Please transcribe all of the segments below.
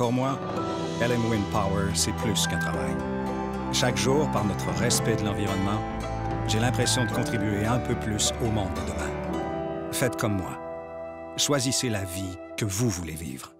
Pour moi, LM Wind Power, c'est plus qu'un travail. Chaque jour, par notre respect de l'environnement, j'ai l'impression de contribuer un peu plus au monde de demain. Faites comme moi. Choisissez la vie que vous voulez vivre.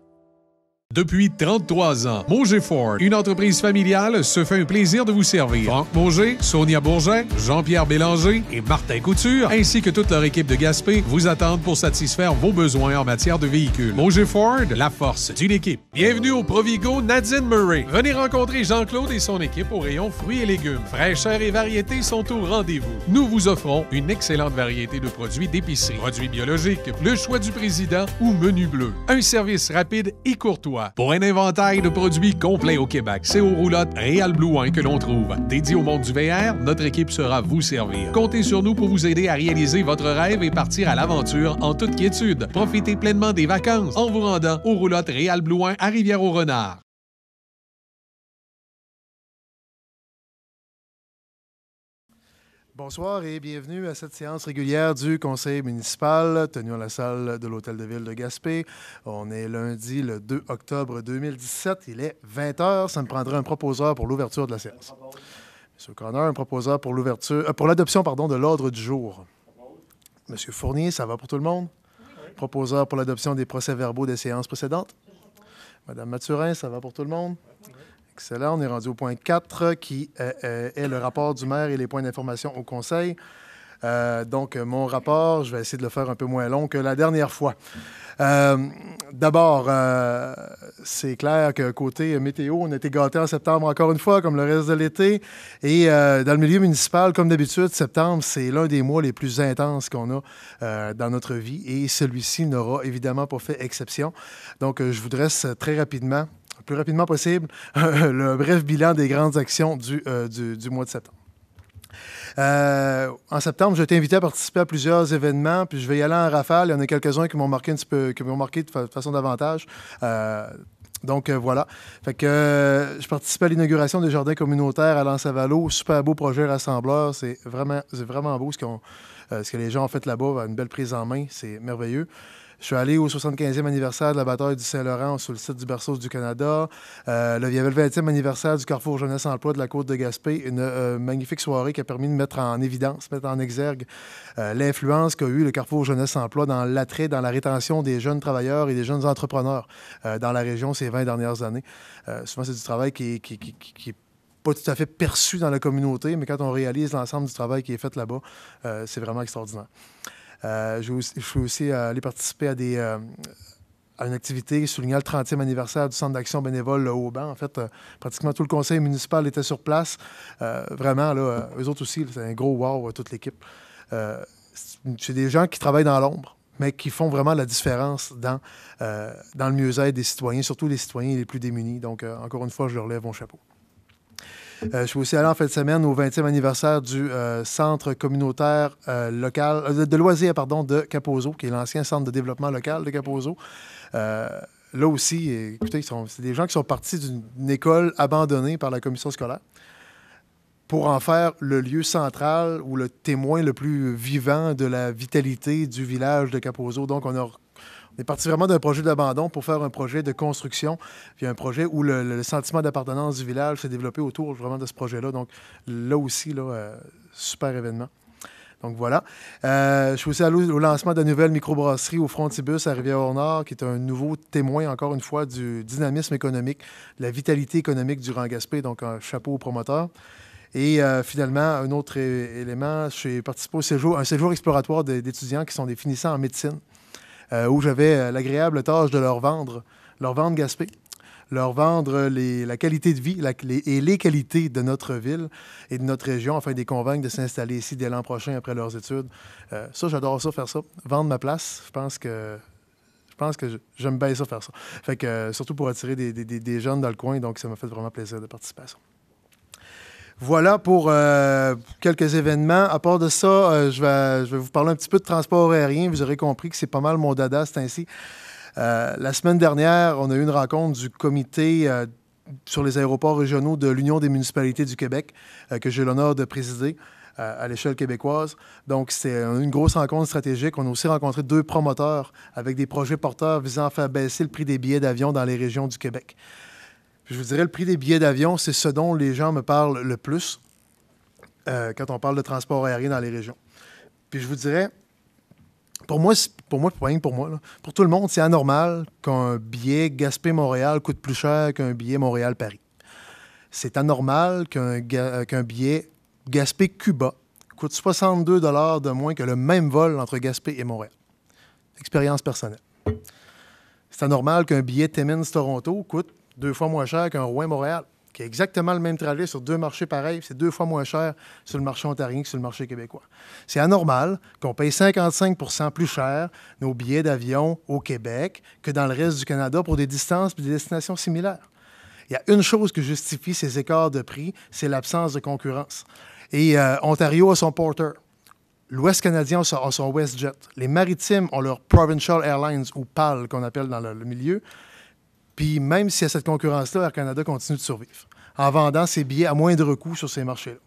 Depuis 33 ans, Mauger Ford, une entreprise familiale, se fait un plaisir de vous servir. Franck Mauger, Sonia Bourget, Jean-Pierre Bélanger et Martin Couture, ainsi que toute leur équipe de Gaspé, vous attendent pour satisfaire vos besoins en matière de véhicules. Mauger Ford, la force d'une équipe. Bienvenue au Provigo Nadine Murray. Venez rencontrer Jean-Claude et son équipe au rayon fruits et légumes. Fraîcheur et variété sont au rendez-vous. Nous vous offrons une excellente variété de produits d'épicerie, produits biologiques, le choix du président ou menu bleu. Un service rapide et courtois. Pour un inventaire de produits complets au Québec, c'est aux roulottes Real Blouin que l'on trouve. Dédié au monde du VR, notre équipe sera vous servir. Comptez sur nous pour vous aider à réaliser votre rêve et partir à l'aventure en toute quiétude. Profitez pleinement des vacances en vous rendant aux roulottes Real Blouin à Rivière-au-Renard. Bonsoir et bienvenue à cette séance régulière du Conseil municipal tenue à la salle de l'Hôtel de Ville de Gaspé. On est lundi le 2 octobre 2017. Il est 20 heures. Ça me prendrait un proposeur pour l'ouverture de la séance. M. Connor, un proposeur pour l'ouverture, euh, pour l'adoption pardon, de l'ordre du jour. Monsieur Fournier, ça va pour tout le monde? Proposeur pour l'adoption des procès-verbaux des séances précédentes. Madame Mathurin, ça va pour tout le monde? Excellent. On est rendu au point 4 qui euh, euh, est le rapport du maire et les points d'information au conseil. Euh, donc, mon rapport, je vais essayer de le faire un peu moins long que la dernière fois. D'abord, c'est clair que côté météo, on a été gâtés en septembre encore une fois, comme le reste de l'été. Et dans le milieu municipal, comme d'habitude, septembre, c'est l'un des mois les plus intenses qu'on a dans notre vie. Et celui-ci n'aura évidemment pas fait exception. Donc, je vous dresse très rapidement le plus rapidement possible le bref bilan des grandes actions du, euh, du, mois de septembre. Euh, en septembre, j'ai été invité à participer à plusieurs événements, puis je vais y aller en rafale. Il y en a quelques-uns qui m'ont marqué un petit peu, marqué de façon davantage. Euh, donc voilà. Fait que je participe à l'inauguration des jardins communautaires à Lansavalo. Super beau projet rassembleur. C'est vraiment, c'est vraiment beau ce, ce que les gens ont fait là-bas. Une belle prise en main. C'est merveilleux. Je suis allé au 75e anniversaire de la bataille du Saint-Laurent sur le site du berceau du Canada. Euh, le, il y avait le 20e anniversaire du Carrefour Jeunesse Emploi de la Côte de Gaspé. Une euh, magnifique soirée qui a permis de mettre en évidence, mettre en exergue euh, l'influence qu'a eu le Carrefour Jeunesse Emploi dans l'attrait, dans la rétention des jeunes travailleurs et des jeunes entrepreneurs dans la région ces 20 dernières années. souvent, c'est du travail qui n'est qui, pas tout à fait perçu dans la communauté, mais quand on réalise l'ensemble du travail qui est fait là-bas, c'est vraiment extraordinaire. Euh, je, suis aussi euh, allé participer à des euh, une activité soulignant le 30e anniversaire du Centre d'action bénévole au bain En fait, pratiquement tout le conseil municipal était sur place. vraiment, là, eux autres aussi, c'est un gros wow, toute l'équipe. c'est des gens qui travaillent dans l'ombre, mais qui font vraiment la différence dans, dans le mieux-être des citoyens, surtout les citoyens les plus démunis. Donc, encore une fois, je leur lève mon chapeau. Euh, je suis aussi allé en fin de semaine au 20e anniversaire du euh, centre communautaire euh, local, de, loisirs pardon, de Capozo, qui est l'ancien centre de développement local de Capozo. là aussi, écoutez, c'est des gens qui sont partis d'une école abandonnée par la commission scolaire pour en faire le lieu central ou le témoin le plus vivant de la vitalité du village de Capozo. Donc, on a on est parti vraiment d'un projet d'abandon pour faire un projet de construction, puis un projet où le, sentiment d'appartenance du village s'est développé autour vraiment de ce projet-là. Donc là aussi, euh, super événement. Donc voilà. Euh, je suis aussi allé au lancement de la nouvelle microbrasserie au Frontibus à Rivière-Nord, qui est un nouveau témoin, encore une fois, du dynamisme économique, de la vitalité économique du Rang-Gaspé. Donc un chapeau au promoteur. Et euh, finalement, un autre élément, suis participé au séjour, un séjour exploratoire d'étudiants qui sont des finissants en médecine euh, où j'avais euh, l'agréable tâche de leur vendre, leur vendre Gaspé leur vendre la qualité de vie la, et les qualités de notre ville et de notre région afin de les convaincre de s'installer ici dès l'an prochain après leurs études. Euh, ça, j'adore ça, faire ça. Vendre ma place, je pense que. Je pense que j'aime bien ça faire ça. Fait que, surtout pour attirer des, des, jeunes dans le coin, donc ça m'a fait vraiment plaisir de participer à ça. Voilà pour euh, quelques événements. À part de ça, euh, je, vais, vous parler un petit peu de transport aérien. Vous aurez compris que c'est pas mal mon dada, c'est ainsi. Euh, la semaine dernière, on a eu une rencontre du comité sur les aéroports régionaux de l'Union des municipalités du Québec, que j'ai l'honneur de présider à l'échelle québécoise. Donc, c'est une grosse rencontre stratégique. On a aussi rencontré deux promoteurs avec des projets porteurs visant à faire baisser le prix des billets d'avion dans les régions du Québec. Je vous dirais, le prix des billets d'avion, c'est ce dont les gens me parlent le plus euh, quand on parle de transport aérien dans les régions. Puis je vous dirais, pour moi, pour moi, pour moi, pour tout le monde, c'est anormal qu'un billet Gaspé-Montréal coûte plus cher qu'un billet Montréal-Paris. C'est anormal qu'un billet Gaspé-Cuba coûte 62 de moins que le même vol entre Gaspé et Montréal. Expérience personnelle. C'est anormal qu'un billet Timmins-Toronto coûte deux fois moins cher qu'un Rouen-Montréal, qui est exactement le même trajet sur deux marchés pareils, c'est deux fois moins cher sur le marché ontarien que sur le marché québécois. C'est anormal qu'on paye 55 plus cher nos billets d'avion au Québec que dans le reste du Canada pour des distances et des destinations similaires. Il y a une chose qui justifie ces écarts de prix, c'est l'absence de concurrence. Et euh, Ontario a son Porter. L'Ouest canadien a son WestJet. Les maritimes ont leur Provincial Airlines, ou PAL qu'on appelle dans le milieu. Puis même si a cette concurrence-là, Air Canada continue de survivre en vendant ses billets à moindre coût sur ces marchés-là.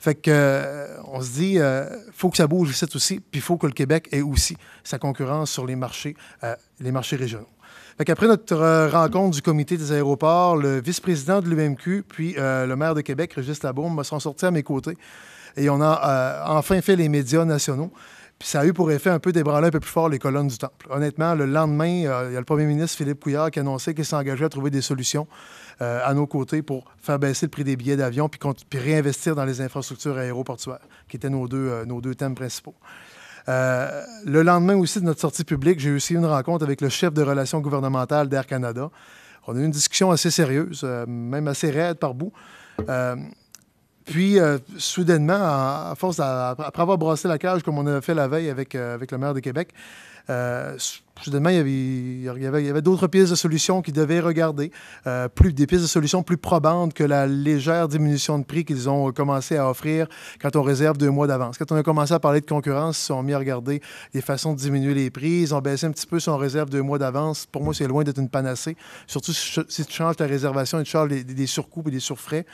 Fait que, euh, on se dit, euh, faut que ça bouge ici aussi, puis il faut que le Québec ait aussi sa concurrence sur les marchés, euh, les marchés régionaux. Fait Après notre rencontre du comité des aéroports, le vice-président de l'UMQ, puis le maire de Québec, Régis Labaume, sont sortis à mes côtés et on a enfin fait les médias nationaux. Puis ça a eu pour effet un peu d'ébranler un peu plus fort les colonnes du temple. Honnêtement, le lendemain, euh, il y a le premier ministre Philippe Couillard qui annonçait qu'il s'engageait à trouver des solutions euh, à nos côtés pour faire baisser le prix des billets d'avion puis, réinvestir dans les infrastructures aéroportuaires, qui étaient nos deux, euh, nos deux thèmes principaux. le lendemain aussi de notre sortie publique, j'ai eu aussi une rencontre avec le chef de relations gouvernementales d'Air Canada. On a eu une discussion assez sérieuse, même assez raide par bout. Puis, euh, soudainement, à, force, après avoir brassé la cage comme on a fait la veille avec, euh, avec le maire de Québec, euh, soudainement, il y avait, il y avait, d'autres pièces de solutions qu'ils devaient regarder, plus, des pièces de solutions plus probantes que la légère diminution de prix qu'ils ont commencé à offrir quand on réserve deux mois d'avance. Quand on a commencé à parler de concurrence, ils se sont mis à regarder les façons de diminuer les prix. Ils ont baissé un petit peu son réserve deux mois d'avance. Pour moi, c'est loin d'être une panacée, surtout si tu changes ta réservation et tu charges des, surcoûts et des surfrais.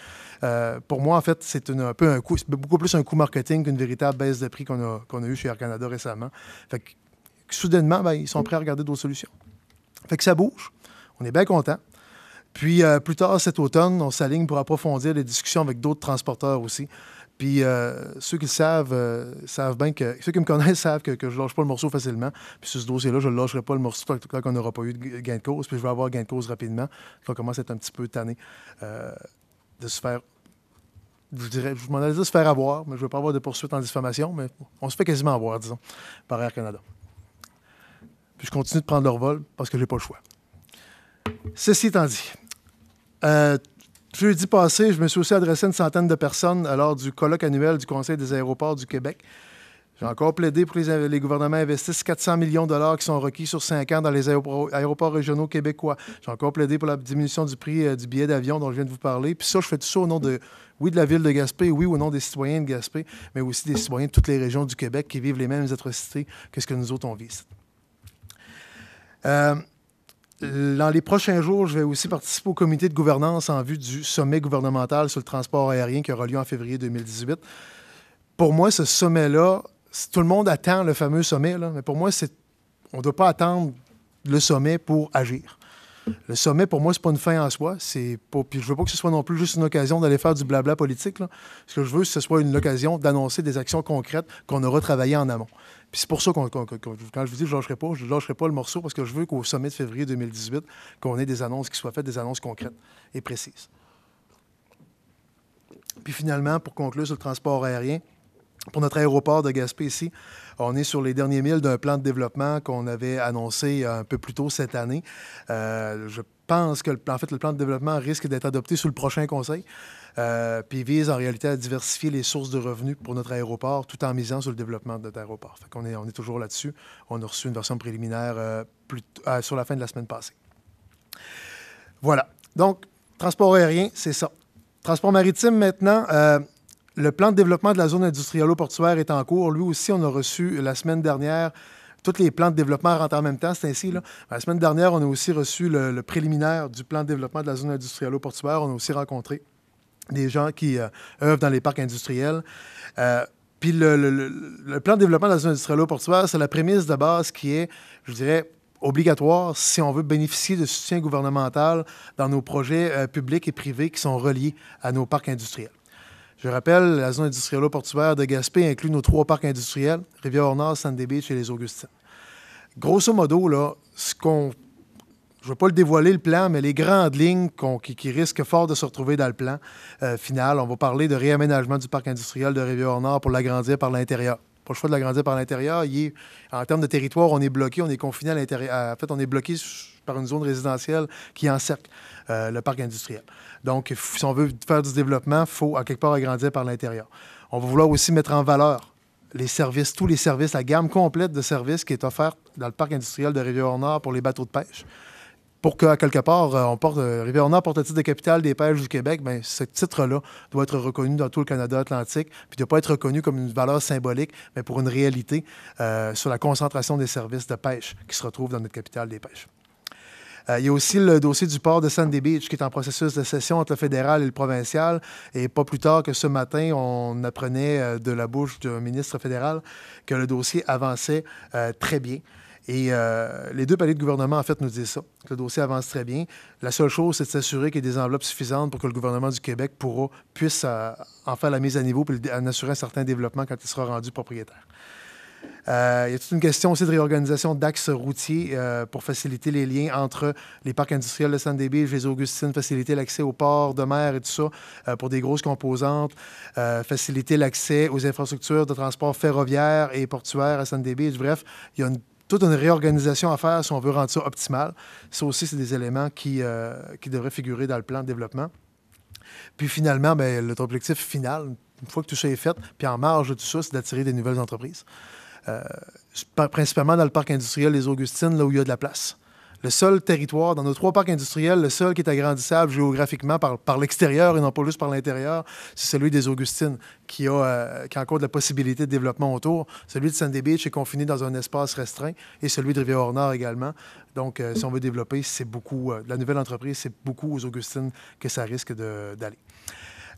Euh, pour moi, en fait, c'est un peu un coup, beaucoup plus un coût marketing qu'une véritable baisse de prix qu'on a, qu'on eue chez Air Canada récemment. Fait que, soudainement, ben, ils sont mm. prêts à regarder d'autres solutions. Fait que ça bouge. On est bien content. Puis euh, plus tard cet automne, on s'aligne pour approfondir les discussions avec d'autres transporteurs aussi. Puis euh, ceux qui savent, savent bien que. Ceux qui me connaissent savent que, je ne lâche pas le morceau facilement. Puis sur ce dossier-là, je ne lâcherai pas le morceau tant, qu'on n'aura pas eu de gain de cause. Puis je vais avoir gain de cause rapidement. Ça on commence à être un petit peu tanné de se faire. Je dirais, je m'en allais se faire avoir, mais je ne veux pas avoir de poursuite en diffamation, mais on se fait quasiment avoir, disons, par Air Canada. Puis je continue de prendre leur vol parce que je n'ai pas le choix. Ceci étant dit, euh, jeudi passé, je me suis aussi adressé à une centaine de personnes lors du colloque annuel du Conseil des aéroports du Québec j'ai encore plaidé pour que les, gouvernements investissent 400 millions de dollars qui sont requis sur 5 ans dans les aéroports, régionaux québécois. J'ai encore plaidé pour la diminution du prix euh, du billet d'avion dont je viens de vous parler. Puis ça, je fais tout ça au nom de, oui, de la ville de Gaspé, oui, au nom des citoyens de Gaspé, mais aussi des citoyens de toutes les régions du Québec qui vivent les mêmes atrocités que ce que nous autres on vit. Euh, dans les prochains jours, je vais aussi participer au comité de gouvernance en vue du sommet gouvernemental sur le transport aérien qui aura lieu en février 2018. Pour moi, ce sommet-là, tout le monde attend le fameux sommet, mais pour moi, on ne doit pas attendre le sommet pour agir. Le sommet, pour moi, c'est pas une fin en soi. C'est ne puis je veux pas que ce soit non plus juste une occasion d'aller faire du blabla politique. Ce que je veux, c'est que ce soit une occasion d'annoncer des actions concrètes qu'on aura travaillées en amont. Puis c'est pour ça que, quand je vous dis que je lâcherai pas, je lâcherai pas le morceau parce que je veux qu'au sommet de février 2018, qu'on ait des annonces qui soient faites, des annonces concrètes et précises. Puis finalement, pour conclure sur le transport aérien, pour notre aéroport de Gaspé ici, on est sur les derniers milles d'un plan de développement qu'on avait annoncé un peu plus tôt cette année. Euh, je pense que le, en fait, le plan de développement risque d'être adopté sous le prochain conseil. Euh, puis vise en réalité à diversifier les sources de revenus pour notre aéroport tout en misant sur le développement de notre aéroport. qu'on est, on est toujours là-dessus. On a reçu une version préliminaire euh, sur la fin de la semaine passée. Voilà. Donc, transport aérien, c'est ça. Transport maritime maintenant. Le plan de développement de la zone industrielle au portuaire est en cours. Lui aussi, on a reçu la semaine dernière tous les plans de développement rentrent en même temps, c'est ainsi. La semaine dernière, on a aussi reçu le, préliminaire du plan de développement de la zone industrielle portuaire. On a aussi rencontré des gens qui euh, œuvrent dans les parcs industriels. Euh, puis le, plan de développement de la zone industrielle portuaire, c'est la prémisse de base qui est, je dirais, obligatoire si on veut bénéficier de soutien gouvernemental dans nos projets euh, publics et privés qui sont reliés à nos parcs industriels. Je rappelle, la zone industrielle portuaire de Gaspé inclut nos trois parcs industriels, Rivière-Nord, Sandy Beach et les Augustins. Grosso modo, là, ce qu'on. Je ne vais pas le dévoiler, le plan, mais les grandes lignes qui, risquent fort de se retrouver dans le plan euh, final, on va parler de réaménagement du parc industriel de Rivière-Nord pour l'agrandir par l'intérieur Pour le choix de l'agrandir par l'intérieur. en termes de territoire, on est bloqué, on est confiné à l'intérieur. En fait, on est bloqué par une zone résidentielle qui encercle. Euh, le parc industriel. Donc, si on veut faire du développement, il faut à quelque part agrandir par l'intérieur. On va vouloir aussi mettre en valeur les services, tous les services, la gamme complète de services qui est offerte dans le parc industriel de Rivière-Nord pour les bateaux de pêche. Pour à quelque part, euh, on porte, euh, Rivière-Nord porte le titre de capitale des pêches du Québec, mais ben, ce titre-là doit être reconnu dans tout le Canada atlantique, puis ne doit pas être reconnu comme une valeur symbolique, mais pour une réalité sur la concentration des services de pêche qui se retrouvent dans notre capitale des pêches. Euh, il y a aussi le dossier du port de Sandy Beach qui est en processus de cession entre le fédéral et le provincial. Et pas plus tard que ce matin, on apprenait euh, de la bouche d'un ministre fédéral que le dossier avançait euh, très bien. Et les deux paliers de gouvernement, en fait, nous disent ça, que le dossier avance très bien. La seule chose, c'est de s'assurer qu'il y ait des enveloppes suffisantes pour que le gouvernement du Québec pourra, puisse en faire la mise à niveau et en assurer un certain développement quand il sera rendu propriétaire il euh, y a toute une question aussi de réorganisation d'axes routiers euh, pour faciliter les liens entre les parcs industriels de et les Augustines, faciliter l'accès aux ports de mer et tout ça euh, pour des grosses composantes, faciliter l'accès aux infrastructures de transport ferroviaire et portuaire à Sandébé. Bref, il y a toute une réorganisation à faire si on veut rendre ça optimal. Ça aussi, c'est des éléments qui, devraient figurer dans le plan de développement. Puis finalement, notre ben, objectif final, une fois que tout ça est fait, puis en marge de tout ça, c'est d'attirer des nouvelles entreprises. Euh, principalement dans le parc industriel des Augustines, là où il y a de la place le seul territoire dans nos trois parcs industriels, le seul qui est agrandissable géographiquement par, par l'extérieur et non pas juste par l'intérieur, c'est celui des Augustines, qui a, euh, encore de la possibilité de développement autour. Celui de Sandy Beach est confiné dans un espace restreint et celui de Rivière-Nord également. Donc, euh, si on veut développer, c'est beaucoup, la nouvelle entreprise, c'est beaucoup aux Augustines que ça risque d'aller.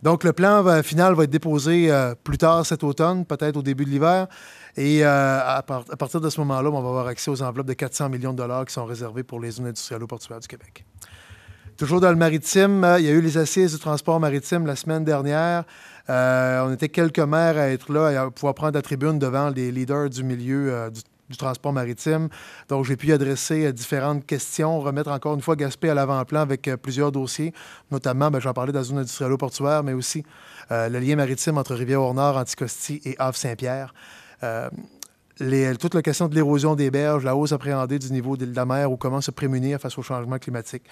Donc, le plan final va être déposé plus tard cet automne, peut-être au début de l'hiver. Et euh, à, partir de ce moment-là, ben, on va avoir accès aux enveloppes de 400 millions de dollars qui sont réservées pour les zones industrielles portuaires du Québec. Toujours dans le maritime, euh, il y a eu les assises du transport maritime la semaine dernière. Euh, on était quelques maires à être là et à pouvoir prendre la tribune devant les leaders du milieu du transport maritime. Donc, j'ai pu adresser différentes questions, remettre encore une fois Gaspé à l'avant-plan avec plusieurs dossiers, notamment, ben, j'en parlais de la zone industrielle portuaire, mais aussi le lien maritime entre rivière ornard Anticosti et Havre-Saint-Pierre. Euh, toute la question de l'érosion des berges, la hausse appréhendée du niveau de la mer ou comment se prémunir face au changement climatique.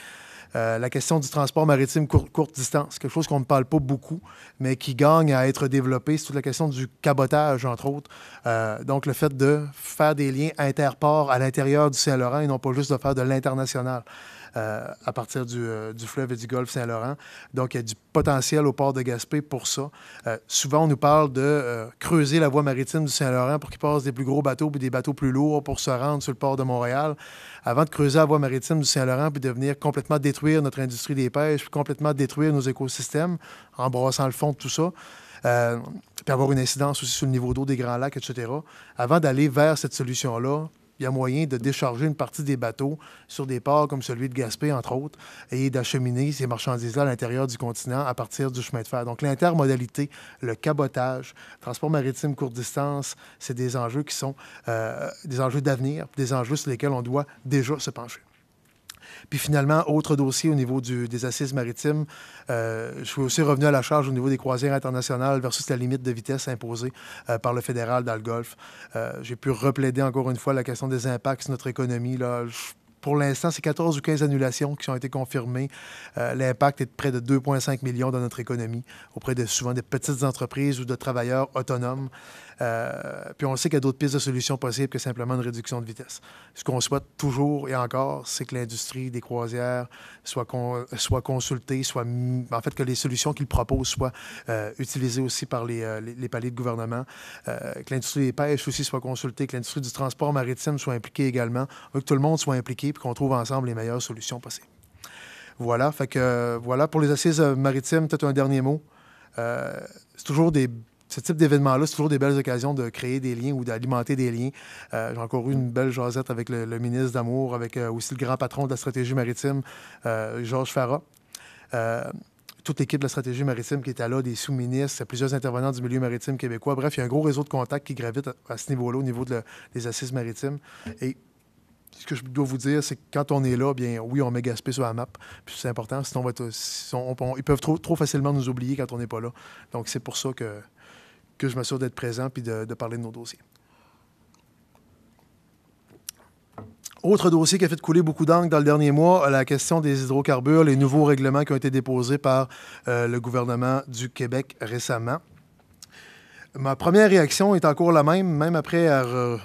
Euh, la question du transport maritime courte distance, quelque chose qu'on ne parle pas beaucoup, mais qui gagne à être développé. C'est toute la question du cabotage, entre autres. Euh, donc, le fait de faire des liens interports à l'intérieur du Saint-Laurent et non pas juste de faire de l'international. Euh, à partir euh, du, fleuve et du golfe Saint-Laurent. Donc, il y a du potentiel au port de Gaspé pour ça. Euh, souvent, on nous parle de creuser la voie maritime du Saint-Laurent pour qu'il passe des plus gros bateaux puis des bateaux plus lourds pour se rendre sur le port de Montréal. Avant de creuser la voie maritime du Saint-Laurent puis de venir complètement détruire notre industrie des pêches, puis complètement détruire nos écosystèmes en le fond de tout ça. puis avoir une incidence aussi sur le niveau d'eau des grands lacs, etc., avant d'aller vers cette solution-là, il y a moyen de décharger une partie des bateaux sur des ports comme celui de Gaspé, entre autres, et d'acheminer ces marchandises-là à l'intérieur du continent à partir du chemin de fer. Donc l'intermodalité, le cabotage, transport maritime courte distance, c'est des enjeux qui sont euh, des enjeux d'avenir, des enjeux sur lesquels on doit déjà se pencher. Puis finalement, autre dossier au niveau du, des assises maritimes, euh, je suis aussi revenu à la charge au niveau des croisières internationales versus la limite de vitesse imposée euh, par le fédéral dans le Golfe. Euh, j'ai pu replaider encore une fois la question des impacts sur notre économie. pour l'instant, c'est 14 ou 15 annulations qui ont été confirmées. L'impact est de près de 2,5 millions dans notre économie, auprès de souvent des petites entreprises ou de travailleurs autonomes. Euh, puis on sait qu'il y a d'autres pistes de solutions possibles que simplement une réduction de vitesse. Ce qu'on souhaite toujours et encore, c'est que l'industrie des croisières soit, soit consultée, soit en fait que les solutions qu'ils proposent soient euh, utilisées aussi par euh, les, les, paliers de gouvernement, que l'industrie des pêches aussi soit consultée, que l'industrie du transport maritime soit impliquée également, que tout le monde soit impliqué puis qu'on trouve ensemble les meilleures solutions possibles. Voilà, fait que voilà pour les assises maritimes, peut-être un dernier mot. c'est toujours des ce type d'événement-là, c'est toujours des belles occasions de créer des liens ou d'alimenter des liens. Euh, j'ai encore eu une belle jasette avec le, ministre d'Amour, avec euh, aussi le grand patron de la stratégie maritime, euh, Georges Farah. toute l'équipe de la stratégie maritime qui était là, des sous-ministres, plusieurs intervenants du milieu maritime québécois. Bref, il y a un gros réseau de contacts qui gravite à, ce niveau-là, au niveau des assises maritimes. Et ce que je dois vous dire, c'est que quand on est là, bien oui, on met Gaspé sur la map, puis c'est important, sinon on va ils peuvent trop facilement nous oublier quand on n'est pas là. Donc c'est pour ça que que je m'assure d'être présent puis de, parler de nos dossiers. Autre dossier qui a fait couler beaucoup d'encre dans le dernier mois, euh, la question des hydrocarbures, les nouveaux règlements qui ont été déposés par euh, le gouvernement du Québec récemment. Ma première réaction est encore la même, même après avoir euh,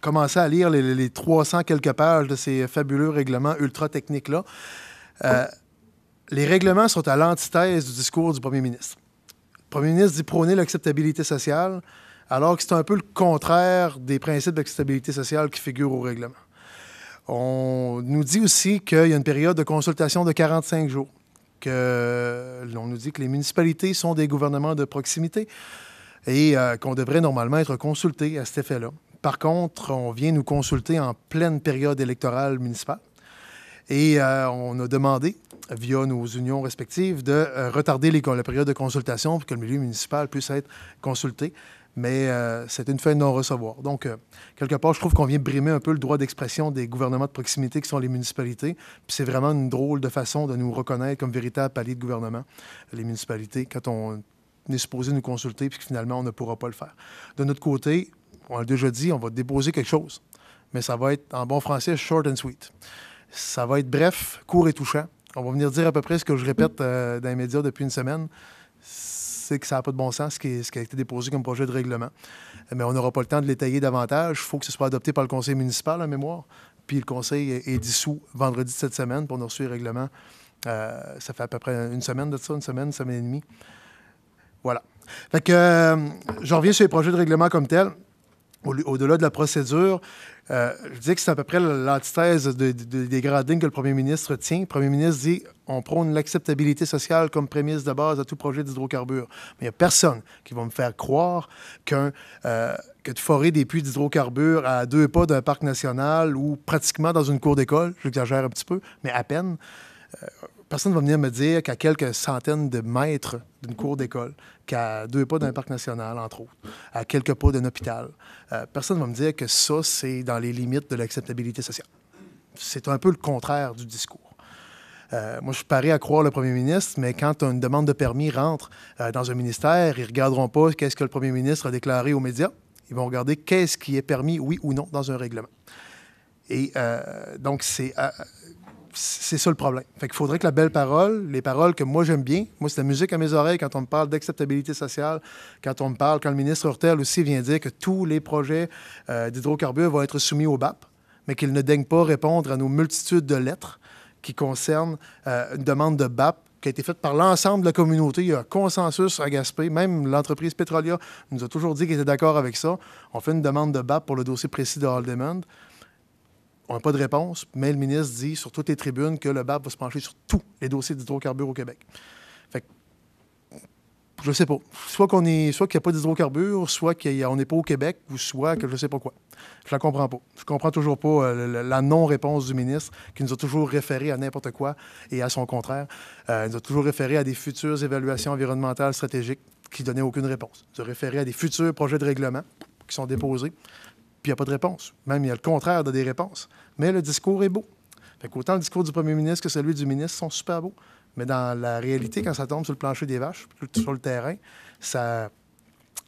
commencé à lire les, 300 quelques pages de ces fabuleux règlements ultra techniques-là. les règlements sont à l'antithèse du discours du premier ministre premier ministre dit prôner l'acceptabilité sociale, alors que c'est un peu le contraire des principes d'acceptabilité sociale qui figurent au règlement. On nous dit aussi qu'il y a une période de consultation de 45 jours, que l'on nous dit que les municipalités sont des gouvernements de proximité et euh, qu'on devrait normalement être consulté à cet effet-là. Par contre, on vient nous consulter en pleine période électorale municipale. Et euh, on a demandé, via nos unions respectives, de euh, retarder la période de consultation pour que le milieu municipal puisse être consulté. Mais euh, c'est une fin de non-recevoir. Donc, quelque part, je trouve qu'on vient brimer un peu le droit d'expression des gouvernements de proximité qui sont les municipalités. Puis c'est vraiment une drôle de façon de nous reconnaître comme véritable palier de gouvernement, les municipalités, quand on est supposé nous consulter, puis finalement, on ne pourra pas le faire. De notre côté, on l'a déjà dit, on va déposer quelque chose mais ça va être en bon français short and sweet. Ça va être bref, court et touchant. On va venir dire à peu près ce que je répète euh, dans les médias depuis une semaine. C'est que ça n'a pas de bon sens ce qui, ce qui, a été déposé comme projet de règlement. Mais on n'aura pas le temps de l'étayer davantage. Il faut que ce soit adopté par le conseil municipal, en mémoire. Puis le conseil est, dissous vendredi cette semaine. pour nous a reçu règlement. Euh, ça fait à peu près une semaine de ça, une semaine, une semaine et demie. Voilà. Fait que euh, je reviens sur les projets de règlement comme tel au-delà de la procédure, euh, je dis que c'est à peu près l'antithèse de, des gradins que le premier ministre tient. Le premier ministre dit on prône l'acceptabilité sociale comme prémisse de base à tout projet d'hydrocarbures. Mais il n'y a personne qui va me faire croire qu'un. Euh, que de forer des puits d'hydrocarbures à deux pas d'un parc national ou pratiquement dans une cour d'école, je j'exagère un petit peu, mais à peine, euh, personne ne va venir me dire qu'à quelques centaines de mètres d'une cour d'école, qu'à deux pas d'un parc national, entre autres, à quelques pas d'un hôpital, euh, personne ne va me dire que ça, c'est dans les limites de l'acceptabilité sociale. C'est un peu le contraire du discours. Euh, moi, je suis à croire le premier ministre, mais quand une demande de permis rentre euh, dans un ministère, ils ne regarderont pas qu'est-ce que le premier ministre a déclaré aux médias. Ils vont regarder qu'est-ce qui est permis, oui ou non, dans un règlement. Et donc, c'est c'est ça le problème. Il qu'il faudrait que la belle parole, les paroles que moi j'aime bien, moi c'est la musique à mes oreilles quand on me parle d'acceptabilité sociale, quand on me parle, quand le ministre Hurtel aussi vient dire que tous les projets euh, d'hydrocarbures vont être soumis au BAP, mais qu'il ne daigne pas répondre à nos multitudes de lettres qui concernent euh, une demande de BAP qui a été faite par l'ensemble de la communauté. Il y a un consensus à Gaspé. Même l'entreprise Petrolia nous a toujours dit qu'elle était d'accord avec ça. On fait une demande de BAP pour le dossier précis de demande on n'a pas de réponse, mais le ministre dit sur toutes les tribunes que le BAP va se pencher sur tous les dossiers d'hydrocarbures au Québec. Fait je sais pas. Soit qu'on est, soit qu'il n'y a pas d'hydrocarbures, soit qu'on n'est pas au Québec, ou soit que je sais pas quoi. Je la comprends pas. Je comprends toujours pas euh, la non-réponse du ministre qui nous a toujours référé à n'importe quoi et à son contraire. Euh, il nous a toujours référé à des futures évaluations environnementales stratégiques qui donnaient aucune réponse. Il nous a référé à des futurs projets de règlement qui sont déposés il n'y a pas de réponse. Même, il y a le contraire de des réponses. Mais le discours est beau. Fait le discours du premier ministre que celui du ministre sont super beaux. Mais dans la réalité, quand ça tombe sur le plancher des vaches, sur le terrain, ça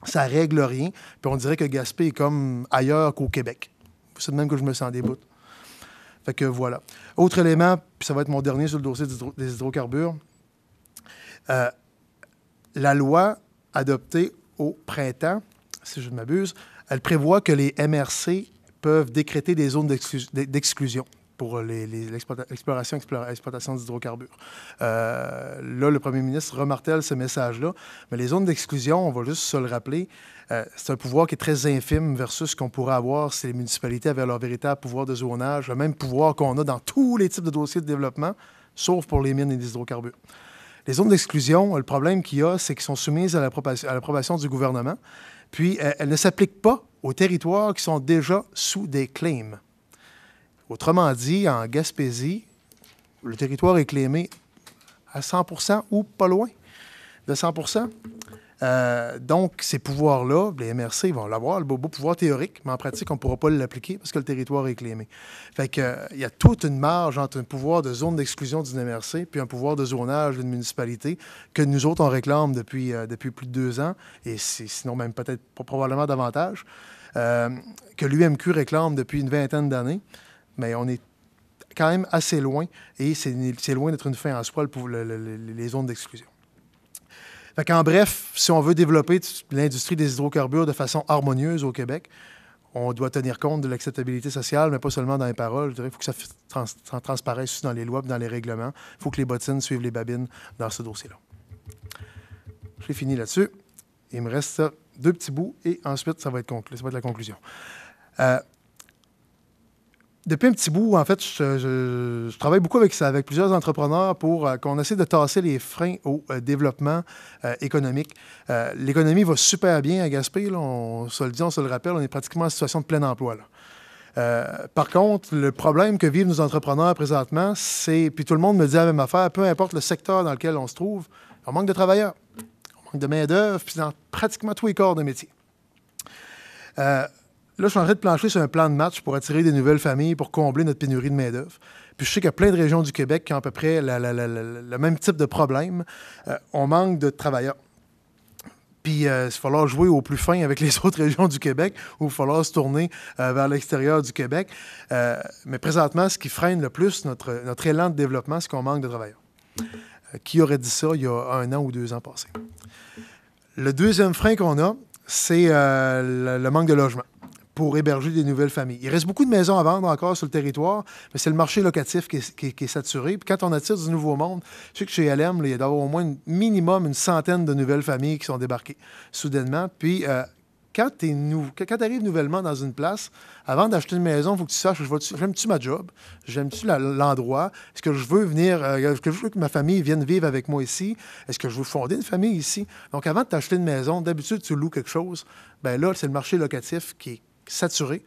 ça règle rien. Puis on dirait que Gaspé est comme ailleurs qu'au Québec. C'est de même que je me sens des Fait que voilà. Autre élément, puis ça va être mon dernier sur le dossier des hydrocarbures. Euh, la loi adoptée au printemps, si je ne m'abuse, elle prévoit que les MRC peuvent décréter des zones d'exclusion pour l'exploration et exploitation d'hydrocarbures. Euh, là, le premier ministre remartèle ce message-là, mais les zones d'exclusion, on va juste se le rappeler, euh, c'est un pouvoir qui est très infime versus ce qu'on pourrait avoir si les municipalités avaient leur véritable pouvoir de zonage, le même pouvoir qu'on a dans tous les types de dossiers de développement, sauf pour les mines et les hydrocarbures. Les zones d'exclusion, le problème qu'il y a, c'est qu'elles sont soumises à l'approbation du gouvernement puis, euh, elle ne s'applique pas aux territoires qui sont déjà sous des claims. Autrement dit, en Gaspésie, le territoire est claimé à 100 ou pas loin de 100 euh, donc, ces pouvoirs-là, les MRC vont l'avoir, le beau pouvoir théorique, mais en pratique, on ne pourra pas l'appliquer parce que le territoire est clémé. Fait que, euh, il y a toute une marge entre un pouvoir de zone d'exclusion d'une MRC puis un pouvoir de zonage d'une municipalité que nous autres, on réclame depuis, euh, depuis plus de deux ans, et sinon même peut-être probablement davantage, que l'UMQ réclame depuis une vingtaine d'années. Mais on est quand même assez loin et c'est loin d'être une fin en soi, pour les zones d'exclusion. Fait qu'en bref, si on veut développer l'industrie des hydrocarbures de façon harmonieuse au Québec, on doit tenir compte de l'acceptabilité sociale, mais pas seulement dans les paroles. Il faut que ça transparaisse dans les lois, dans les règlements. Il faut que les bottines suivent les babines dans ce dossier-là. J'ai fini là-dessus. Il me reste deux petits bouts et ensuite, ça va être, la conclusion. Euh, depuis un petit bout, en fait, je, travaille beaucoup avec ça, avec plusieurs entrepreneurs pour euh, qu'on essaie de tasser les freins au euh, développement euh, économique. L'économie va super bien à Gaspé, on se le dit, on se le rappelle, on est pratiquement en situation de plein emploi. par contre, le problème que vivent nos entrepreneurs présentement, c'est, puis tout le monde me dit la même affaire, peu importe le secteur dans lequel on se trouve, on manque de travailleurs, on manque de main-d'œuvre, puis dans pratiquement tous les corps de métier. Là, je suis en train de plancher sur un plan de match pour attirer des nouvelles familles, pour combler notre pénurie de main-d'œuvre. Puis je sais qu'il y a plein de régions du Québec qui ont à peu près le même type de problème. Euh, on manque de travailleurs. Puis euh, il va falloir jouer au plus fin avec les autres régions du Québec ou il va falloir se tourner euh, vers l'extérieur du Québec. mais présentement, ce qui freine le plus notre, élan de développement, c'est qu'on manque de travailleurs. qui aurait dit ça il y a un an ou deux ans passés? Le deuxième frein qu'on a, c'est le manque de logement pour héberger des nouvelles familles. Il reste beaucoup de maisons à vendre encore sur le territoire, mais c'est le marché locatif qui est, saturé. Puis quand on attire du nouveau monde, tu sais que chez LM, il y a d'avoir au moins minimum une centaine de nouvelles familles qui sont débarquées soudainement. Puis euh, quand tu arrives nouvellement dans une place, avant d'acheter une maison, il faut que tu saches, j'aime-tu ma job? J'aime-tu l'endroit? Est-ce que je veux venir, euh, est-ce que je veux que ma famille vienne vivre avec moi ici? Est-ce que je veux fonder une famille ici? Donc, avant de t'acheter une maison, d'habitude, tu loues quelque chose. Ben là, c'est le marché locatif qui est saturé.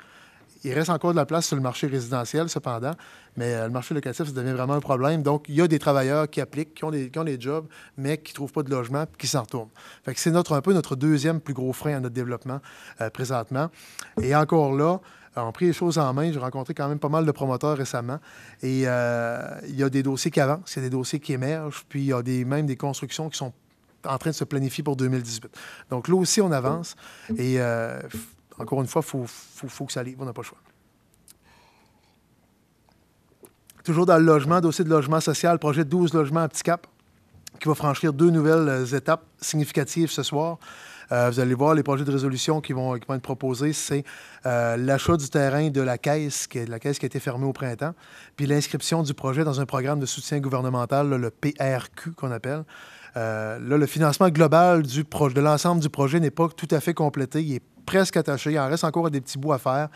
Il reste encore de la place sur le marché résidentiel, cependant, mais euh, le marché locatif, ça devient vraiment un problème. Donc, il y a des travailleurs qui appliquent, qui ont des, qui jobs, mais qui ne trouvent pas de logement et qui s'en retournent. Fait que c'est notre, un peu notre deuxième plus gros frein à notre développement euh, présentement. Et encore là, euh, on pris les choses en main. J'ai rencontré quand même pas mal de promoteurs récemment. Et il y a des dossiers qui avancent, il y a des dossiers qui émergent, puis il y a des, même des constructions qui sont en train de se planifier pour 2018. Donc là aussi, on avance. Et encore une fois, il faut, que ça livre, on n'a pas le choix. Toujours dans le logement, dossier de logement social, projet 12 logements à Petit Cap, qui va franchir deux nouvelles euh, étapes significatives ce soir. Euh, vous allez voir les projets de résolution qui vont, être proposés, c'est euh, l'achat du terrain de la caisse, qui la caisse qui a été fermée au printemps, puis l'inscription du projet dans un programme de soutien gouvernemental, le PRQ qu'on appelle. là, le financement global de l'ensemble du projet n'est pas tout à fait complété, il presque attaché. Il en reste encore des petits bouts à faire.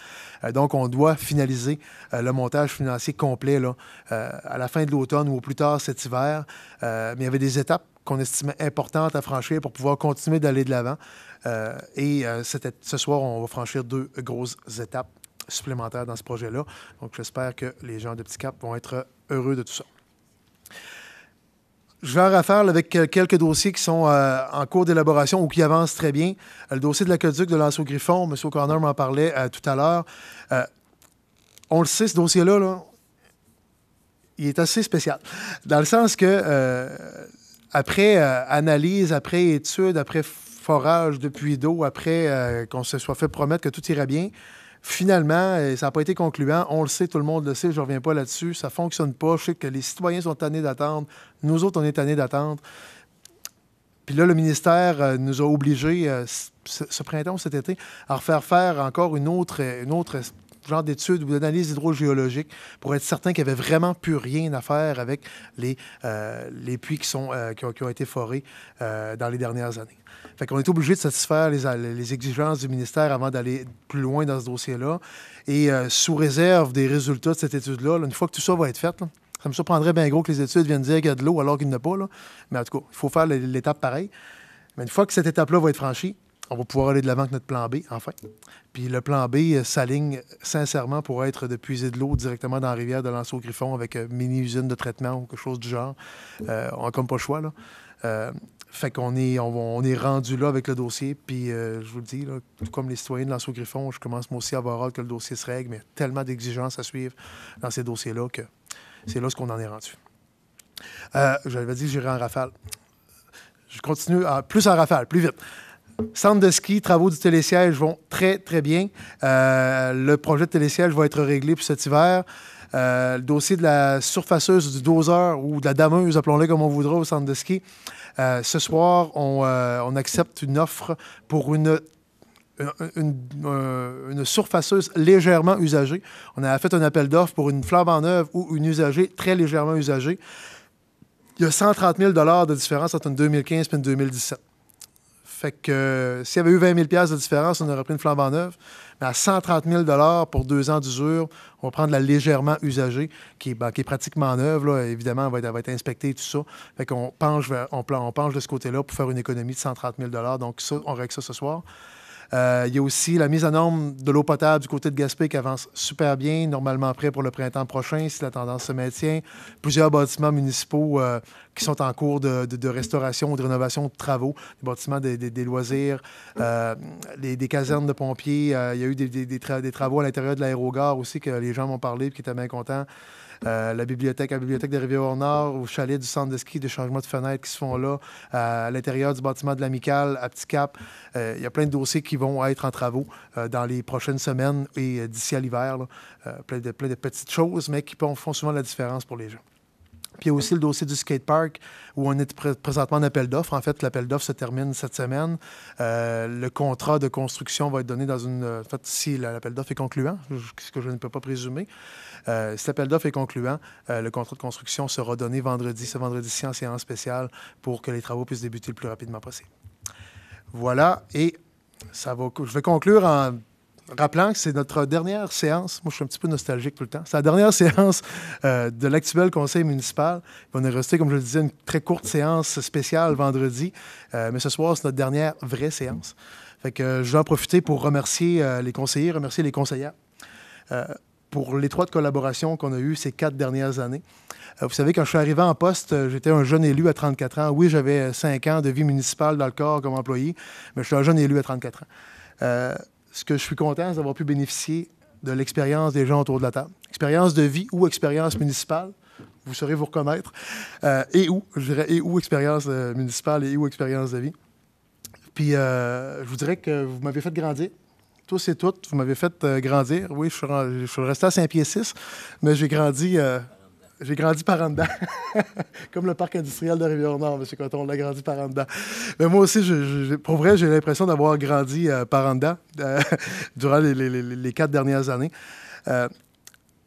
Euh, donc, on doit finaliser euh, le montage financier complet là, euh, à la fin de l'automne ou au plus tard cet hiver. mais il y avait des étapes qu'on estimait importantes à franchir pour pouvoir continuer d'aller de l'avant. et ce soir, on va franchir deux grosses étapes supplémentaires dans ce projet-là. Donc, j'espère que les gens de Petit Cap vont être heureux de tout ça. Je vais en affaire avec quelques dossiers qui sont euh, en cours d'élaboration ou qui avancent très bien. Le dossier de la l'aqueduc de l'Anseau Griffon, M. O'Connor m'en parlait euh, tout à l'heure. Euh, on le sait, ce dossier-là, là, il est assez spécial. Dans le sens que, après analyse, après étude, après forage de puits d'eau, après qu'on se soit fait promettre que tout ira bien, Finalement, euh, ça n'a pas été concluant. On le sait, tout le monde le sait, je ne reviens pas là-dessus. Ça ne fonctionne pas. Je sais que les citoyens sont tannés d'attendre. Nous autres, on est tannés d'attendre. Puis là, le ministère euh, nous a obligés, euh, ce, printemps, cet été, à refaire faire encore une autre, une autre genre d'étude, ou d'analyse hydrogéologique pour être certain qu'il n'y avait vraiment plus rien à faire avec les, puits qui, ont, été forés dans les dernières années. Fait qu'on est obligé de satisfaire les, exigences du ministère avant d'aller plus loin dans ce dossier-là. Et euh, sous réserve des résultats de cette étude-là, une fois que tout ça va être fait, ça me surprendrait bien gros que les études viennent dire qu'il y a de l'eau alors qu'il n'y en a pas. Mais en tout cas, il faut faire l'étape pareille. Mais une fois que cette étape-là va être franchie, on va pouvoir aller de l'avant avec notre plan B, enfin. Puis le plan B euh, s'aligne sincèrement pour être de puiser de l'eau directement dans la rivière de lanceau griffon avec une euh, mini-usine de traitement ou quelque chose du genre. on n'a comme pas le choix, là. Fait qu'on est, on, est rendu là avec le dossier. Puis euh, je vous le dis, tout comme les citoyens de l'Anseau Griffon, je commence moi aussi à avoir hâte que le dossier se règle, mais tellement d'exigences à suivre dans ces dossiers-là que c'est là ce qu'on en est rendu. Euh, J'avais dit que j'irai en rafale. Je continue à, plus en rafale, plus vite. Centre de ski, travaux du télésiège vont très, très bien. Euh, le projet de télésiège va être réglé pour cet hiver. Euh, le dossier de la surfaceuse du doseur ou de la dameuse, appelons-le comme on voudra, au centre de ski. Euh, ce soir, euh, on, accepte une offre pour une une, surfaceuse légèrement usagée. On a fait un appel d'offres pour une flamme en neuve ou une usagée très légèrement usagée. Il y a 130 000 de différence entre une 2015 et une 2017. Fait que euh, s'il y avait eu 20 000 de différence, on aurait pris une flambe en neuf. Mais à 130 000 pour deux ans d'usure, on va prendre la légèrement usagée, qui, ben, qui est pratiquement neuve. Là. Évidemment, elle va, être, inspectée et tout ça. Fait qu'on penche, on, penche de ce côté-là pour faire une économie de 130 000 Donc, ça, on règle ça ce soir. Euh, il y a aussi la mise en norme de l'eau potable du côté de Gaspé qui avance super bien, normalement prêt pour le printemps prochain si la tendance se maintient. Plusieurs bâtiments municipaux euh, qui sont en cours de, restauration ou de rénovation de travaux, des bâtiments des, loisirs, euh, des casernes de pompiers. il y a eu des, travaux à l'intérieur de l'aérogare aussi que les gens m'ont parlé et qui étaient bien contents. Euh, la bibliothèque, à la bibliothèque de Rivière-Nord, au chalet du centre de ski, des changements de fenêtres qui se font là, à l'intérieur du bâtiment de l'Amicale, à Petit Cap. Euh, il y a plein de dossiers qui vont être en travaux euh, dans les prochaines semaines et d'ici à l'hiver. plein, de, plein de petites choses, mais qui font souvent la différence pour les gens. Puis il y a aussi le dossier du skatepark où on est présentement en appel d'offres. En fait, l'appel d'offres se termine cette semaine. Euh, le contrat de construction va être donné dans une. En fait, si l'appel d'offres est concluant, ce que je ne peux pas présumer, euh, si l'appel d'offres est concluant, euh, le contrat de construction sera donné vendredi, ce vendredi-ci en séance spéciale pour que les travaux puissent débuter le plus rapidement possible. Voilà. Et ça va. Je vais conclure en rappelant que c'est notre dernière séance, moi je suis un petit peu nostalgique tout le temps, c'est la dernière séance euh, de l'actuel conseil municipal. On est resté, comme je le disais, une très courte séance spéciale vendredi, euh, mais ce soir, c'est notre dernière vraie séance. Fait que euh, je vais en profiter pour remercier les conseillers, remercier les conseillères pour l'étroite collaboration qu'on a eue ces quatre dernières années. vous savez, quand je suis arrivé en poste, j'étais un jeune élu à 34 ans. Oui, j'avais cinq ans de vie municipale dans le corps comme employé, mais je suis un jeune élu à 34 ans ce que je suis content, c'est d'avoir pu bénéficier de l'expérience des gens autour de la table. Expérience de vie ou expérience municipale, vous saurez vous reconnaître. Euh, et où, je dirais, et où expérience euh, municipale et où expérience de vie. Puis euh, je vous dirais que vous m'avez fait grandir. Tous et toutes, vous m'avez fait grandir. Oui, je suis, resté à Saint-Pierre 6, mais j'ai grandi j'ai grandi par en Comme le parc industriel de Rivière-Nord, M. Coton, on l'a grandi par en Mais moi aussi, pour vrai, j'ai l'impression d'avoir grandi euh, par en dedans euh, durant les, quatre dernières années. Euh,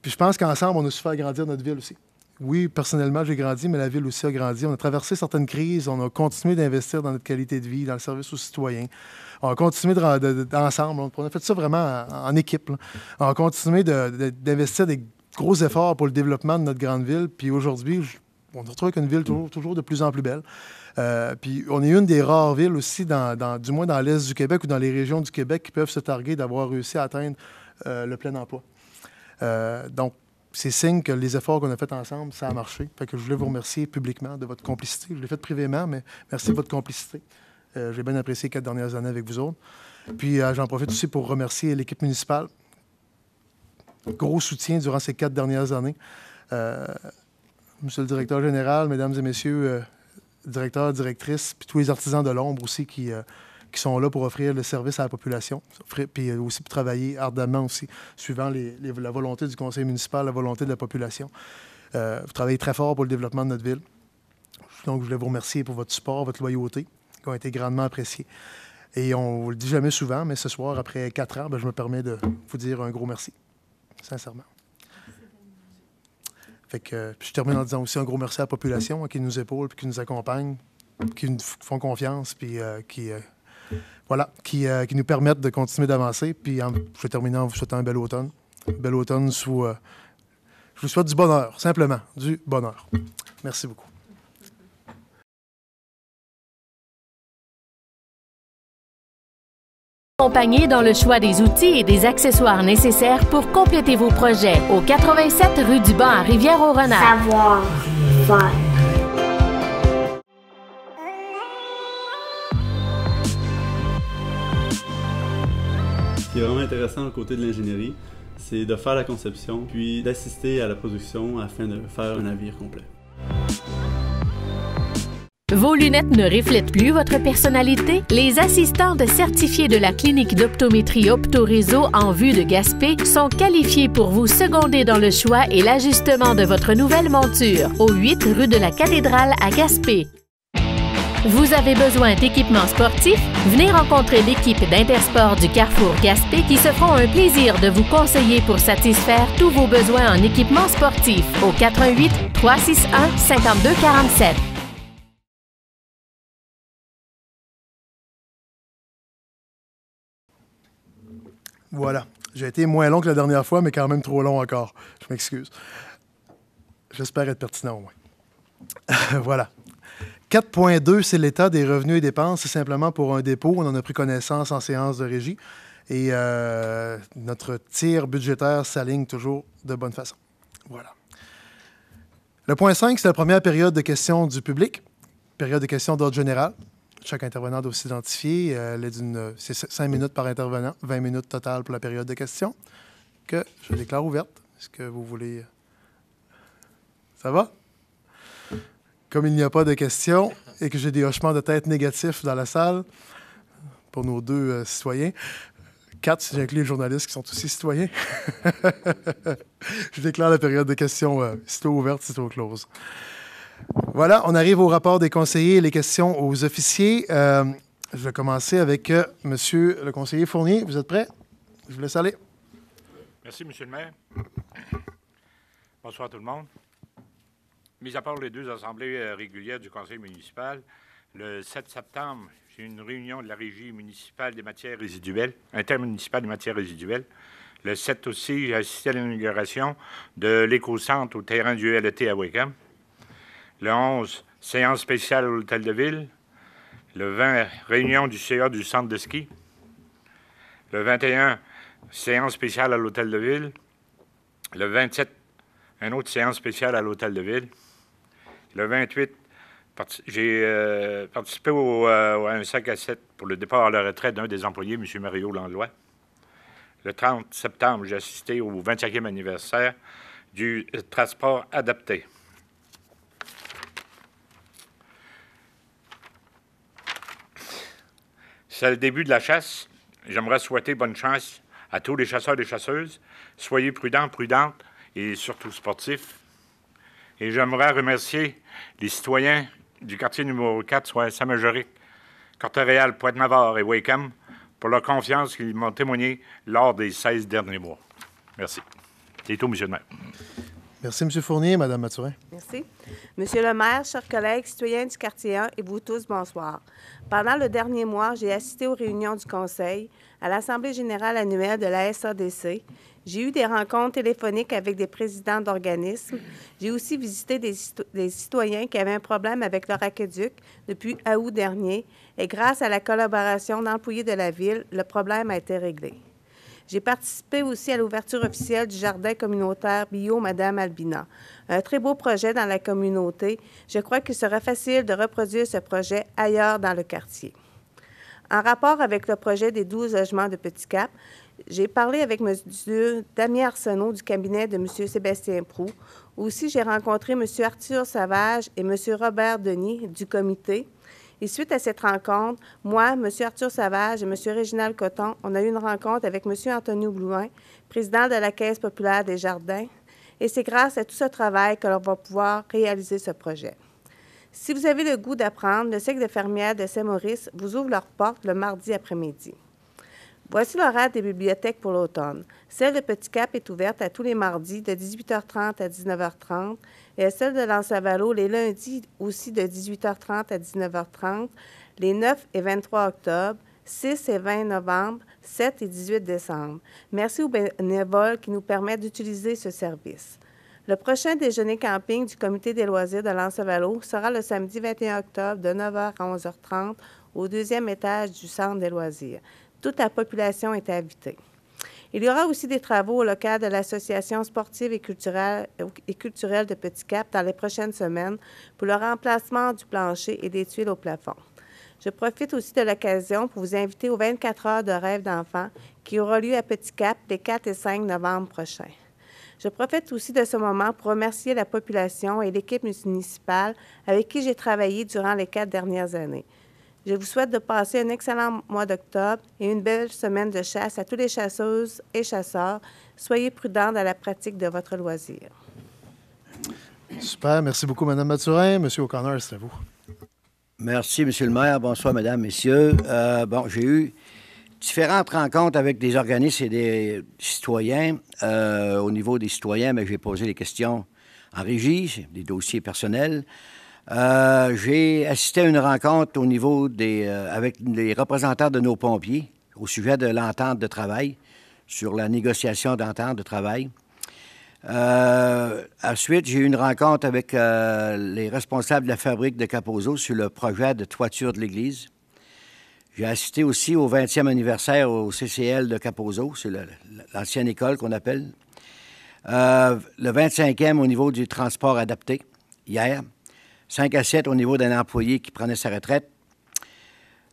puis je pense qu'ensemble, on a su faire grandir notre ville aussi. Oui, personnellement, j'ai grandi, mais la ville aussi a grandi. On a traversé certaines crises, on a continué d'investir dans notre qualité de vie, dans le service aux citoyens. On a continué de, ensemble, on a fait ça vraiment en, équipe. On a continué d'investir des gros efforts pour le développement de notre grande ville. Puis aujourd'hui, on se retrouve avec une ville toujours, de plus en plus belle. Euh, puis on est une des rares villes aussi, du moins dans l'Est du Québec ou dans les régions du Québec, qui peuvent se targuer d'avoir réussi à atteindre euh, le plein emploi. Euh, donc, c'est signe que les efforts qu'on a faits ensemble, ça a marché. Fait que je voulais vous remercier publiquement de votre complicité. Je l'ai fait privément, mais merci de votre complicité. J'ai bien apprécié les quatre dernières années avec vous autres. Puis j'en profite aussi pour remercier l'équipe municipale gros soutien durant ces quatre dernières années. Euh, monsieur le directeur général, mesdames et messieurs, euh, directeurs, directrices, puis tous les artisans de l'ombre aussi qui, euh, qui sont là pour offrir le service à la population, puis aussi pour travailler ardemment aussi, suivant les, la volonté du conseil municipal, la volonté de la population. vous travaillez très fort pour le développement de notre ville. Donc, je voulais vous remercier pour votre support, votre loyauté, qui ont été grandement appréciés. Et on ne le dit jamais souvent, mais ce soir, après quatre ans, ben, je me permets de vous dire un gros merci sincèrement. Fait que, je termine en disant aussi un gros merci à la population hein, qui nous épaule, puis qui nous accompagne, qui nous font confiance, puis euh, qui, euh, voilà, qui, euh, qui, nous permettent de continuer d'avancer. Puis en, je vais terminer en vous souhaitant un bel automne. bel automne je vous souhaite du bonheur, simplement, du bonheur. Merci beaucoup. ...accompagné dans le choix des outils et des accessoires nécessaires pour compléter vos projets au 87 rue du Banc à Rivière-au-Renard. Savoir faire. Ce qui est vraiment intéressant au côté de l'ingénierie, c'est de faire la conception puis d'assister à la production afin de faire un navire complet. Vos lunettes ne reflètent plus votre personnalité? Les assistantes certifiés de la clinique d'optométrie OptoRéseau en vue de Gaspé sont qualifiés pour vous seconder dans le choix et l'ajustement de votre nouvelle monture au 8 rue de la Cathédrale à Gaspé. Vous avez besoin d'équipements sportifs? Venez rencontrer l'équipe d'Intersport du Carrefour Gaspé qui se feront un plaisir de vous conseiller pour satisfaire tous vos besoins en équipement sportif au 88 361 5247. Voilà. J'ai été moins long que la dernière fois, mais quand même trop long encore. Je m'excuse. J'espère être pertinent au moins. voilà. 4.2, c'est l'état des revenus et dépenses. C'est simplement pour un dépôt. On en a pris connaissance en séance de régie. Et euh, notre tir budgétaire s'aligne toujours de bonne façon. Voilà. Le point 5, c'est la première période de questions du public, période de questions d'ordre général. Chaque intervenant doit s'identifier. Euh, euh, c'est 5 minutes par intervenant, 20 minutes total pour la période de questions, que je déclare ouverte. Est-ce que vous voulez. Euh, ça va? Comme il n'y a pas de questions et que j'ai des hochements de tête négatifs dans la salle pour nos deux citoyens, quatre si j'inclus les journalistes qui sont aussi citoyens, je déclare la période de questions euh, ouverte, sitôt close. Voilà, on arrive au rapport des conseillers et les questions aux officiers. Euh, je vais commencer avec euh, Monsieur le conseiller Fournier. Vous êtes prêt? Je vous laisse aller. Merci, Monsieur le maire. Bonsoir tout le monde. Mis à part les deux assemblées euh, régulières du conseil municipal, le 7 septembre, j'ai une réunion de la régie municipale des matières résiduelles, intermunicipale des matières résiduelles. Le 7 aussi, j'ai assisté à l'inauguration de l'éco-centre au terrain du LET à Wickham. Le 11, séance spéciale à l'Hôtel de Ville. Le 20, réunion du CA du centre de ski. Le 21, séance spéciale à l'Hôtel de Ville. Le 27, une autre séance spéciale à l'Hôtel de Ville. Le 28, j'ai euh, participé euh, à un sac à 7 pour le départ à la retraite d'un des employés, M. Mario Landlois. Le 30 septembre, j'ai assisté au 25e anniversaire du transport adapté. C'est le début de la chasse. J'aimerais souhaiter bonne chance à tous les chasseurs et chasseuses. Soyez prudents, prudentes et surtout sportifs. Et j'aimerais remercier les citoyens du quartier numéro 4, soit Saint-Majoric, Corte-Réal, Pointe-Navarre et Wakeham, pour leur confiance qu'ils m'ont témoignée lors des 16 derniers mois. Merci. C'est tout, Monsieur le maire. Merci, M. Fournier. Mme Mathurin. Merci. Monsieur le maire, chers collègues, citoyens du quartier 1 et vous tous, bonsoir. Pendant le dernier mois, j'ai assisté aux réunions du Conseil, à l'Assemblée générale annuelle de la SADC. J'ai eu des rencontres téléphoniques avec des présidents d'organismes. J'ai aussi visité des, des, citoyens qui avaient un problème avec leur aqueduc depuis août dernier. Et grâce à la collaboration d'employés de la ville, le problème a été réglé. J'ai participé aussi à l'ouverture officielle du jardin communautaire bio Madame Albina. Un très beau projet dans la communauté. Je crois qu'il sera facile de reproduire ce projet ailleurs dans le quartier. En rapport avec le projet des 12 logements de Petit Cap, j'ai parlé avec M. Damien Arsenault du cabinet de M. Sébastien Proux. Aussi, j'ai rencontré M. Arthur Savage et M. Robert Denis du comité et suite à cette rencontre, moi, M. Arthur Savage et M. Réginald Coton, on a eu une rencontre avec M. Anthony Blouin, président de la Caisse populaire des jardins. Et c'est grâce à tout ce travail que l'on va pouvoir réaliser ce projet. Si vous avez le goût d'apprendre, le cycle de fermières de Saint-Maurice vous ouvre leurs portes le mardi après-midi. Voici l'horaire des bibliothèques pour l'automne. Celle de Petit Cap est ouverte à tous les mardis de 18h30 à 19h30 et celle de Lançavalo les lundis aussi de 18h30 à 19h30, les 9 et 23 octobre, 6 et 20 novembre, 7 et 18 décembre. Merci aux bénévoles qui nous permettent d'utiliser ce service. Le prochain déjeuner camping du comité des loisirs de Valo sera le samedi 21 octobre de 9h à 11h30 au deuxième étage du centre des loisirs toute la population est invitée. Il y aura aussi des travaux au local de l'Association sportive et culturelle, de Petit Cap dans les prochaines semaines pour le remplacement du plancher et des tuiles au plafond. Je profite aussi de l'occasion pour vous inviter aux 24 heures de rêve d'enfants qui aura lieu à Petit Cap les 4 et 5 novembre prochains. Je profite aussi de ce moment pour remercier la population et l'équipe municipale avec qui j'ai travaillé durant les quatre dernières années. Je vous souhaite de passer un excellent mois d'octobre et une belle semaine de chasse à tous les chasseuses et chasseurs. Soyez prudents dans la pratique de votre loisir. Super. Merci beaucoup, Mme Mathurin. M. O'Connor, c'est à vous. Merci, M. le maire. Bonsoir, Mesdames, Messieurs. Euh, bon, j'ai eu différentes rencontres avec des organismes et des citoyens. Euh, au niveau des citoyens, mais j'ai posé des questions en régie, des dossiers personnels. Euh, j'ai assisté à une rencontre au niveau des, euh, avec les représentants de nos pompiers au sujet de l'entente de travail, sur la négociation d'entente de travail. Euh, ensuite, j'ai eu une rencontre avec les responsables de la fabrique de Capozo sur le projet de toiture de l'église. J'ai assisté aussi au 20e anniversaire au CCL de Capozo, c'est l'ancienne école qu'on appelle. le 25e au niveau du transport adapté, hier. 5 à 7 au niveau d'un employé qui prenait sa retraite.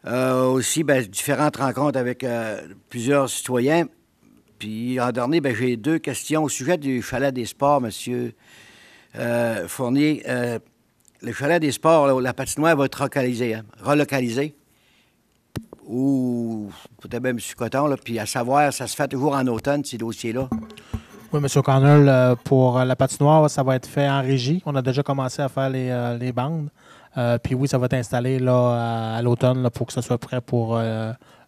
Euh, aussi, ben, différentes rencontres avec euh, plusieurs citoyens. Puis, en dernier, ben, j'ai deux questions au sujet du chalet des sports, M. Euh, Fournier. le chalet des sports, la patinoire va être localisée hein? relocalisée ou peut-être même M. coton, là, puis à savoir, ça se fait toujours en automne, ces dossiers-là. Oui, M. Conner, euh, pour euh, la patinoire, ça va être fait en régie. On a déjà commencé à faire les, euh, bandes. puis oui, ça va être installé là, à, l'automne pour que ça soit prêt pour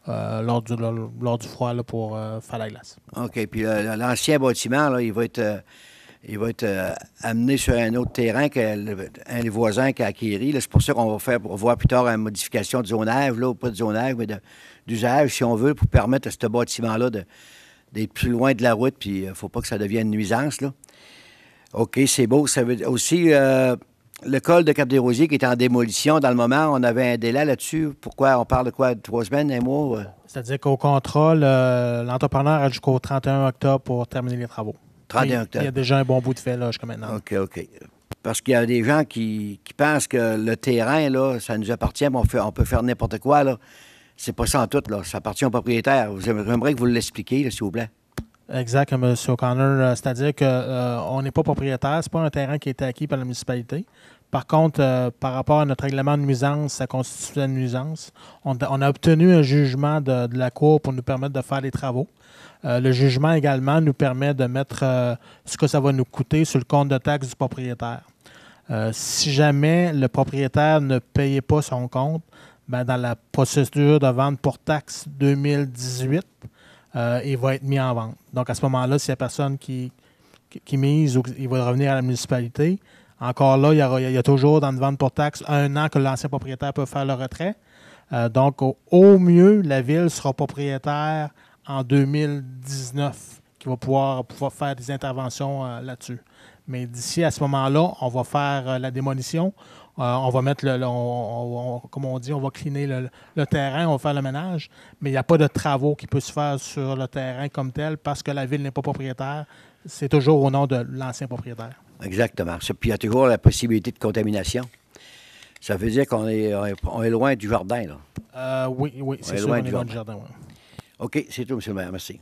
lors, du, du, froid pour faire la glace. OK. Puis l'ancien bâtiment, il va être, il va être amené sur un autre terrain qu'un des voisins qui a acquéri. C'est pour ça qu'on va faire voir plus tard une modification de zonage, là, pas de zonage, mais d'usage, si on veut, pour permettre à ce bâtiment-là de d'être plus loin de la route, puis il euh, ne faut pas que ça devienne une nuisance. Là. OK, c'est beau. Ça veut aussi euh, le col de Cap-des-Rosiers qui est en démolition. Dans le moment, on avait un délai là-dessus. Pourquoi on parle de quoi de Trois semaines, un mois euh? C'est-à-dire qu'au contrat, l'entrepreneur a jusqu'au 31 octobre pour terminer les travaux. 31 octobre. Il y a déjà un bon bout de fait là, jusqu'à maintenant. OK, OK. Parce qu'il y a des gens qui, pensent que le terrain, là, ça nous appartient, mais on, on peut faire n'importe quoi. Là. C'est pas ça en tout, là. Ça appartient au propriétaire. J'aimerais que vous l'expliquiez, s'il vous plaît. Exact, M. O'Connor. Euh, c'est-à-dire qu'on euh, n'est pas propriétaire. C'est pas un terrain qui a été acquis par la municipalité. Par contre, euh, par rapport à notre règlement de nuisance, ça constitue une nuisance. On, a obtenu un jugement de, la Cour pour nous permettre de faire les travaux. le jugement également nous permet de mettre ce que ça va nous coûter sur le compte de taxes du propriétaire. si jamais le propriétaire ne payait pas son compte, ben, dans la procédure de vente pour taxe 2018, euh, il va être mis en vente. Donc, à ce moment-là, s'il y a personne qui, qui, mise ou il va revenir à la municipalité, encore là, il y, a, toujours dans une vente pour taxe un an que l'ancien propriétaire peut faire le retrait. Euh, donc, au, mieux, la ville sera propriétaire en 2019 qui va pouvoir, pouvoir faire des interventions euh, là-dessus. Mais d'ici à ce moment-là, on va faire la démolition, euh, on va mettre le, comme on dit, on va cliner le, terrain, on va faire le ménage, mais il n'y a pas de travaux qui peuvent se faire sur le terrain comme tel parce que la ville n'est pas propriétaire. C'est toujours au nom de l'ancien propriétaire. Exactement. Puis il y a toujours la possibilité de contamination. Ça veut dire qu'on est, loin du jardin, là. Euh, oui, oui, c'est loin loin du jardin. OK, c'est tout, M. le maire. Merci.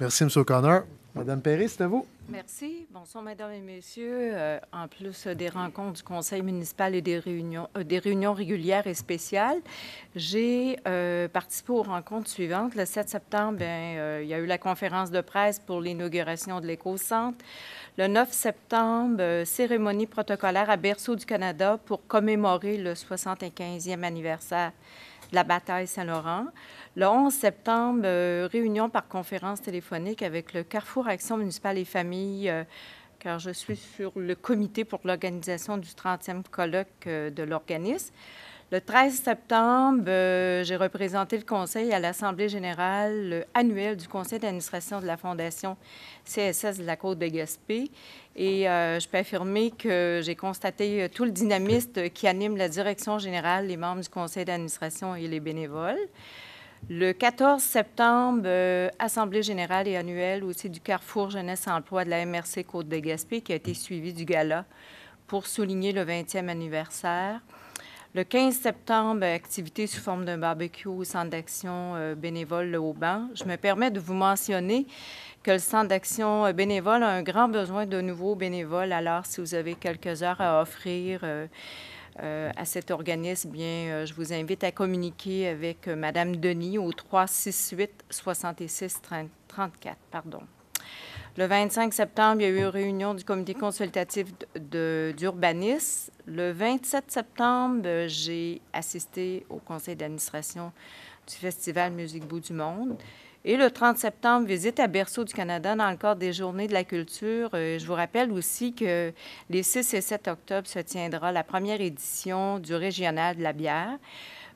Merci, M. O'Connor. Madame Perry, c'est à vous. Merci. Bonsoir, mesdames et messieurs. Euh, en plus des rencontres du conseil municipal et des réunions, euh, des réunions régulières et spéciales, j'ai euh, participé aux rencontres suivantes. Le 7 septembre, ben, il y a eu la conférence de presse pour l'inauguration de l'éco-centre. Le 9 septembre, cérémonie protocolaire à Berceau du Canada pour commémorer le 75e anniversaire la bataille Saint-Laurent. Le 11 septembre, euh, réunion par conférence téléphonique avec le Carrefour Action municipale et familles, euh, car je suis sur le comité pour l'organisation du 30e colloque euh, de l'organisme. Le 13 septembre, j'ai représenté le conseil à l'Assemblée générale annuelle du conseil d'administration de la Fondation CSS de la Côte de Gaspé et euh, je peux affirmer que j'ai constaté euh, tout le dynamisme qui anime la direction générale, les membres du conseil d'administration et les bénévoles. Le 14 septembre, euh, Assemblée générale et annuelle aussi du Carrefour Jeunesse Emploi de la MRC Côte de Gaspé qui a été suivi du gala pour souligner le 20e anniversaire. Le 15 septembre, activité sous forme d'un barbecue au centre d'action bénévole Le banc. Je me permets de vous mentionner que le Centre d'action euh, bénévole a un grand besoin de nouveaux bénévoles. Alors, si vous avez quelques heures à offrir euh, euh, à cet organisme, bien, je vous invite à communiquer avec Madame Denis au 368 66 34. Pardon. Le 25 septembre, il y a eu une réunion du comité consultatif d'urbanisme. Le 27 septembre, j'ai assisté au conseil d'administration du Festival Musique Bout du Monde. Et le 30 septembre, visite à Berceau du Canada dans le cadre des Journées de la culture. Euh, je vous rappelle aussi que les 6 et 7 octobre se tiendra la première édition du Régional de la bière.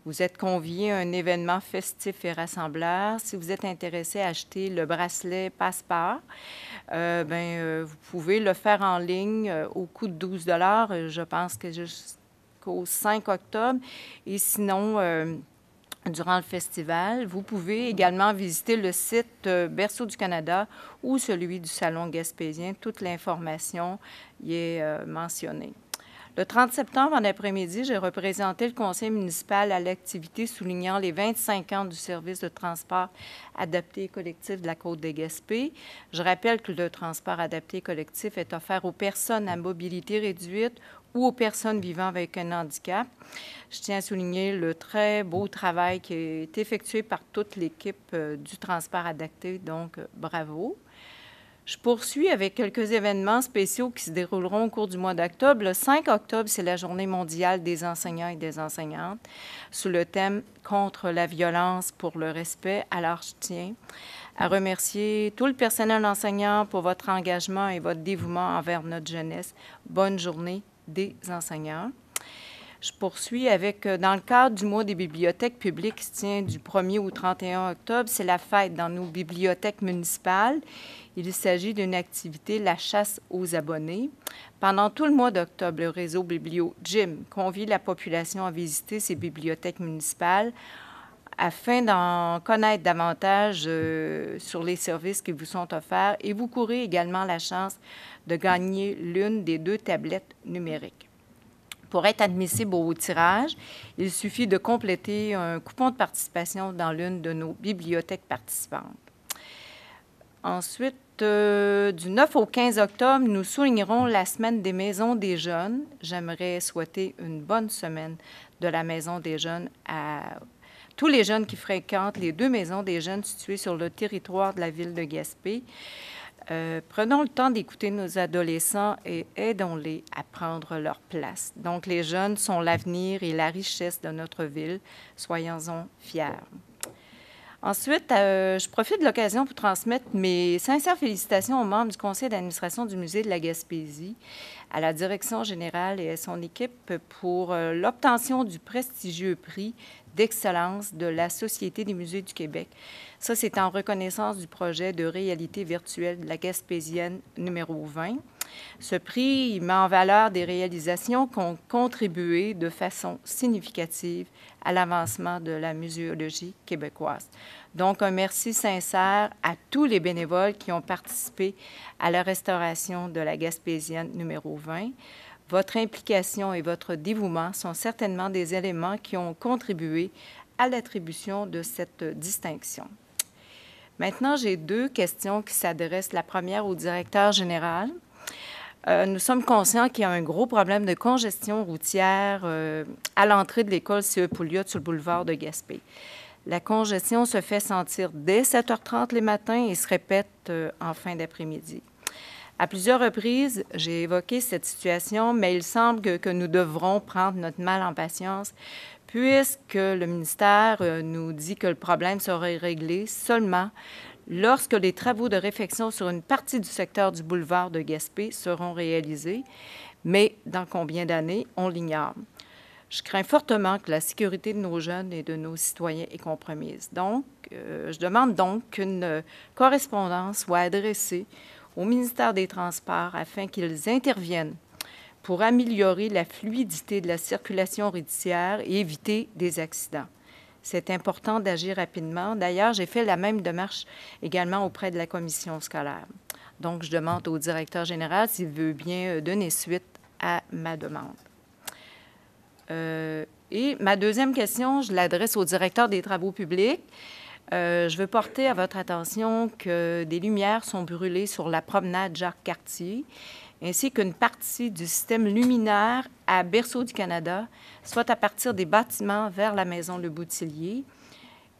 Vous êtes conviés à un événement festif et rassembleur. Si vous êtes intéressé à acheter le bracelet Passeport, euh, ben, euh, vous pouvez le faire en ligne au coût de 12 Je pense que jusqu'au 5 octobre. Et sinon, durant le festival. Vous pouvez également visiter le site euh, Berceau du Canada ou celui du Salon gaspésien. Toute l'information y est euh, mentionnée. Le 30 septembre, en après-midi, j'ai représenté le conseil municipal à l'activité soulignant les 25 ans du service de transport adapté et collectif de la Côte des gaspés Je rappelle que le transport adapté et collectif est offert aux personnes à mobilité réduite ou aux personnes vivant avec un handicap. Je tiens à souligner le très beau travail qui est effectué par toute l'équipe euh, du transport adapté, donc euh, bravo. Je poursuis avec quelques événements spéciaux qui se dérouleront au cours du mois d'octobre. Le 5 octobre, c'est la Journée mondiale des enseignants et des enseignantes sous le thème Contre la violence pour le respect. Alors, je tiens à remercier tout le personnel enseignant pour votre engagement et votre dévouement envers notre jeunesse. Bonne journée des enseignants. Je poursuis avec, euh, dans le cadre du mois des bibliothèques publiques qui se tient du 1er au 31 octobre, c'est la fête dans nos bibliothèques municipales. Il s'agit d'une activité, la chasse aux abonnés. Pendant tout le mois d'octobre, le réseau Biblio jim convie la population à visiter ces bibliothèques municipales afin d'en connaître davantage euh, sur les services qui vous sont offerts et vous courez également la chance de gagner l'une des deux tablettes numériques. Pour être admissible au tirage, il suffit de compléter un coupon de participation dans l'une de nos bibliothèques participantes. Ensuite, euh, du 9 au 15 octobre, nous soulignerons la semaine des maisons des jeunes. J'aimerais souhaiter une bonne semaine de la maison des jeunes à tous les jeunes qui fréquentent les deux maisons des jeunes situées sur le territoire de la ville de Gaspé. Euh, prenons le temps d'écouter nos adolescents et aidons-les à prendre leur place. Donc, les jeunes sont l'avenir et la richesse de notre ville. Soyons-en fiers. Ensuite, euh, je profite de l'occasion pour transmettre mes sincères félicitations aux membres du conseil d'administration du musée de la Gaspésie, à la direction générale et à son équipe pour euh, l'obtention du prestigieux prix d'excellence de la Société des musées du Québec. Ça, c'est en reconnaissance du projet de réalité virtuelle de la Gaspésienne numéro 20. Ce prix met en valeur des réalisations qui ont contribué de façon significative à l'avancement de la muséologie québécoise. Donc, un merci sincère à tous les bénévoles qui ont participé à la restauration de la Gaspésienne numéro 20. Votre implication et votre dévouement sont certainement des éléments qui ont contribué à l'attribution de cette distinction. Maintenant, j'ai deux questions qui s'adressent, la première au directeur général euh, nous sommes conscients qu'il y a un gros problème de congestion routière euh, à l'entrée de l'école CE Pouliot sur le boulevard de Gaspé. La congestion se fait sentir dès 7h30 les matins et se répète euh, en fin d'après-midi. À plusieurs reprises, j'ai évoqué cette situation, mais il semble que, que, nous devrons prendre notre mal en patience puisque le ministère nous dit que le problème serait réglé seulement lorsque les travaux de réfection sur une partie du secteur du boulevard de Gaspé seront réalisés, mais dans combien d'années, on l'ignore. Je crains fortement que la sécurité de nos jeunes et de nos citoyens est compromise. Donc, euh, je demande donc qu'une correspondance soit adressée au ministère des Transports afin qu'ils interviennent pour améliorer la fluidité de la circulation routière et éviter des accidents. C'est important d'agir rapidement. D'ailleurs, j'ai fait la même démarche également auprès de la commission scolaire. Donc, je demande au directeur général s'il veut bien euh, donner suite à ma demande. Euh, et ma deuxième question, je l'adresse au directeur des travaux publics. Euh, je veux porter à votre attention que des lumières sont brûlées sur la promenade Jacques-Cartier, ainsi qu'une partie du système luminaire à Berceau du Canada soit à partir des bâtiments vers la maison Le Boutillier.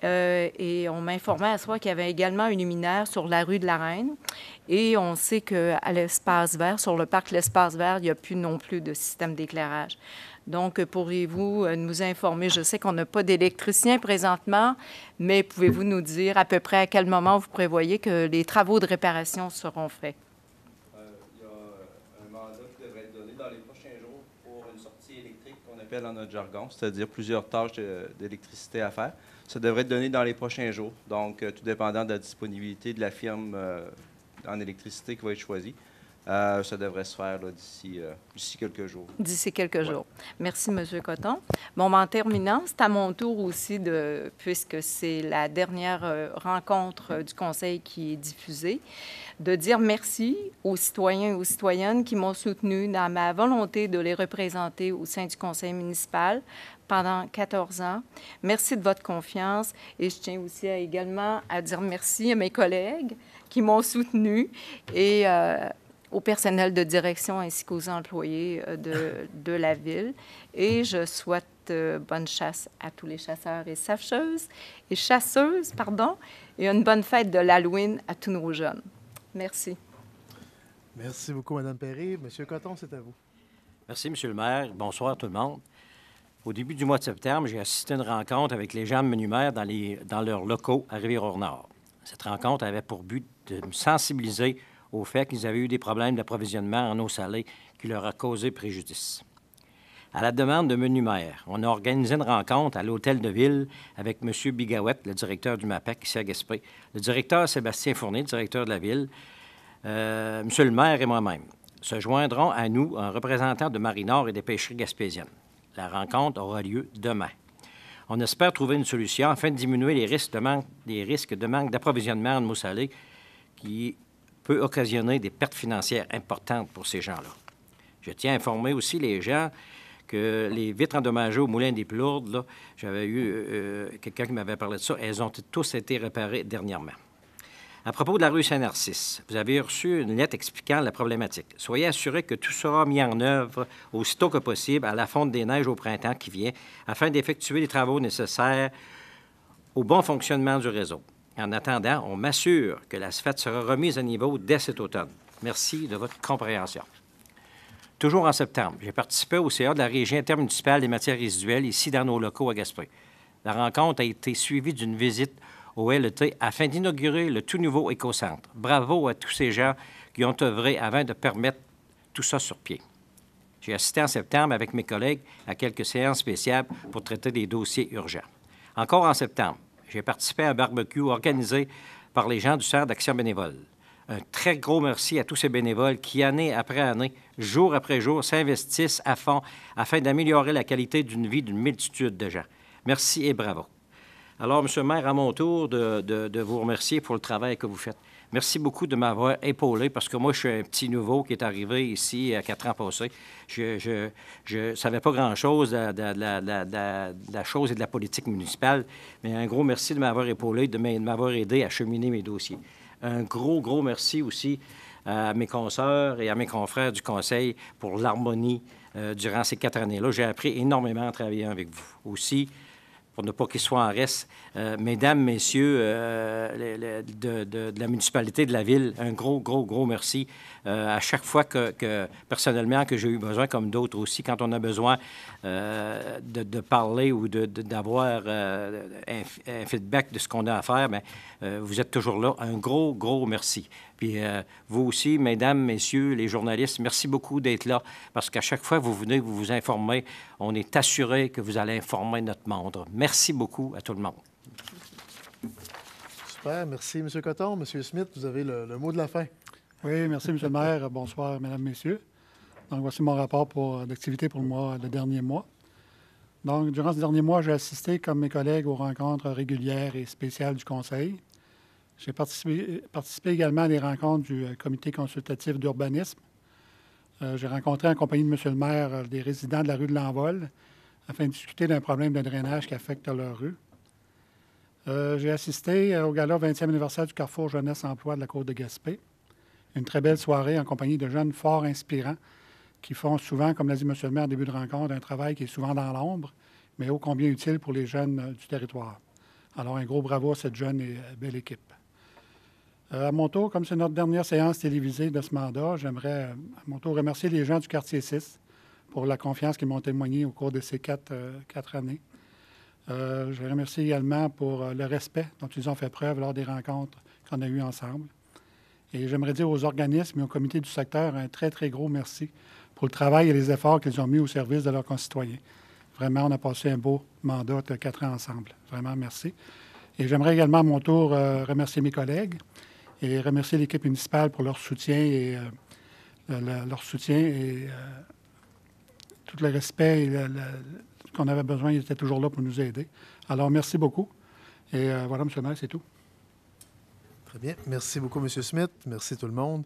Euh, et on m'informait à soi qu'il y avait également une luminaire sur la rue de la Reine. Et on sait qu'à l'espace vert, sur le parc L'Espace vert, il n'y a plus non plus de système d'éclairage. Donc, pourriez-vous euh, nous informer? Je sais qu'on n'a pas d'électricien présentement, mais pouvez-vous nous dire à peu près à quel moment vous prévoyez que les travaux de réparation seront faits? devrait être donné dans les prochains jours pour une sortie électrique qu'on appelle dans notre jargon, c'est-à-dire plusieurs tâches d'électricité à faire. Ça devrait être donné dans les prochains jours, donc euh, tout dépendant de la disponibilité de la firme euh, en électricité qui va être choisie. Euh, ça devrait se faire euh, d'ici, quelques jours. D'ici quelques jours. Merci, M. Coton. Bon, ben, en terminant, c'est à mon tour aussi, de, puisque c'est la dernière euh, rencontre du Conseil qui est diffusée, de dire merci aux citoyens et aux citoyennes qui m'ont soutenu dans ma volonté de les représenter au sein du Conseil municipal pendant 14 ans. Merci de votre confiance et je tiens aussi à, également à dire merci à mes collègues qui m'ont soutenu et au personnel de direction ainsi qu'aux employés euh, de, de, la ville. Et je souhaite euh, bonne chasse à tous les chasseurs et chasseuses et chasseuses, pardon, et une bonne fête de l'Halloween à tous nos jeunes. Merci. Merci beaucoup, Mme Perry. Monsieur Coton, c'est à vous. Merci, Monsieur le maire. Bonsoir tout le monde. Au début du mois de septembre, j'ai assisté à une rencontre avec les gens de Menumère dans, les, dans leurs locaux à Rivière-au-Nord. Cette rencontre avait pour but de me sensibiliser au fait qu'ils avaient eu des problèmes d'approvisionnement en eau salée qui leur a causé préjudice. À la demande de menu-maire, on a organisé une rencontre à l'hôtel de ville avec M. Bigawet, le directeur du MAPEC ici à Gaspé, le directeur Sébastien Fournier, directeur de la ville, euh, M. le maire et moi-même. Se joindront à nous un représentant de Marie-Nord et des pêcheries gaspésiennes. La rencontre aura lieu demain. On espère trouver une solution afin de diminuer les risques de manque, les risques de manque d'approvisionnement en eau salée qui peut occasionner des pertes financières importantes pour ces gens-là. Je tiens à informer aussi les gens que les vitres endommagées au moulin des Plourdes, j'avais eu euh, euh, quelqu'un qui m'avait parlé de ça, elles ont tous été réparées dernièrement. À propos de la rue Saint-Narcisse, vous avez reçu une lettre expliquant la problématique. Soyez assurés que tout sera mis en œuvre aussitôt que possible à la fonte des neiges au printemps qui vient afin d'effectuer les travaux nécessaires au bon fonctionnement du réseau. En attendant, on m'assure que la e sera remise à niveau dès cet automne. Merci de votre compréhension. Toujours en septembre, j'ai participé au CA de la Régie intermunicipale des matières résiduelles ici dans nos locaux à Gaspé. La rencontre a été suivie d'une visite au LET afin d'inaugurer le tout nouveau écocentre. Bravo à tous ces gens qui ont œuvré avant de permettre tout ça sur pied. J'ai assisté en septembre avec mes collègues à quelques séances spéciales pour traiter des dossiers urgents. Encore en septembre, j'ai participé à un barbecue organisé par les gens du Centre d'Action Bénévole. Un très gros merci à tous ces bénévoles qui, année après année, jour après jour, s'investissent à fond afin d'améliorer la qualité d'une vie d'une multitude de gens. Merci et bravo. Alors, M. le maire, à mon tour de vous remercier pour le travail que vous faites. Merci beaucoup de m'avoir épaulé parce que moi, je suis un petit nouveau qui est arrivé ici à euh, quatre ans passés. Je ne savais pas grand-chose de, la chose et de la politique municipale, mais un gros merci de m'avoir épaulé, de m'avoir aidé à cheminer mes dossiers. Un gros, gros merci aussi euh, à mes consoeurs et à mes confrères du Conseil pour l'harmonie euh, durant ces quatre années-là. J'ai appris énormément en travaillant avec vous. Aussi, ne pas qu'ils soit en reste, euh, mesdames, messieurs euh, de, la municipalité, de la ville, un gros, gros, gros merci euh, à chaque fois que, personnellement, que j'ai eu besoin, comme d'autres aussi, quand on a besoin de, parler ou d'avoir un, feedback de ce qu'on a à faire, mais ben, vous êtes toujours là. Un gros, gros merci. Puis euh, vous aussi, mesdames, messieurs, les journalistes, merci beaucoup d'être là parce qu'à chaque fois que vous venez, vous vous informez. On est assuré que vous allez informer notre monde. Merci beaucoup à tout le monde. Super. Merci, M. Coton. M. Smith, vous avez le, mot de la fin. Oui, merci, M. le maire. Bonsoir, mesdames, messieurs. Donc, voici mon rapport euh, d'activité pour le, mois, le dernier mois. Donc, durant ce dernier mois, j'ai assisté, comme mes collègues, aux rencontres régulières et spéciales du Conseil. J'ai participé, également à des rencontres du euh, comité consultatif d'urbanisme. Euh, j'ai rencontré en compagnie de M. le maire euh, des résidents de la rue de l'Envol afin de discuter d'un problème de drainage qui affecte leur rue. J'ai assisté au gala 20e anniversaire du Carrefour Jeunesse-Emploi de la Côte de Gaspé. Une très belle soirée en compagnie de jeunes fort inspirants qui font souvent, comme l'a dit M. le maire au début de rencontre, un travail qui est souvent dans l'ombre, mais ô combien utile pour les jeunes du territoire. Alors, un gros bravo à cette jeune et belle équipe. Euh, à mon tour, comme c'est notre dernière séance télévisée de ce mandat, j'aimerais euh, à mon tour remercier les gens du quartier 6 pour la confiance qu'ils m'ont témoignée au cours de ces quatre, euh, années. je remercie également pour le respect dont ils ont fait preuve lors des rencontres qu'on a eues ensemble. Et j'aimerais dire aux organismes et aux comités du secteur un très, très gros merci pour le travail et les efforts qu'ils ont mis au service de leurs concitoyens. Vraiment, on a passé un beau mandat de quatre ans ensemble. Vraiment, merci. Et j'aimerais également à mon tour remercier mes collègues, et remercier l'équipe municipale pour leur soutien et euh, leur soutien et euh, tout le respect qu'on avait besoin. Ils étaient toujours là pour nous aider. Alors, merci beaucoup. Et euh, voilà, M. le c'est tout. Très bien. Merci beaucoup, M. Smith. Merci tout le monde.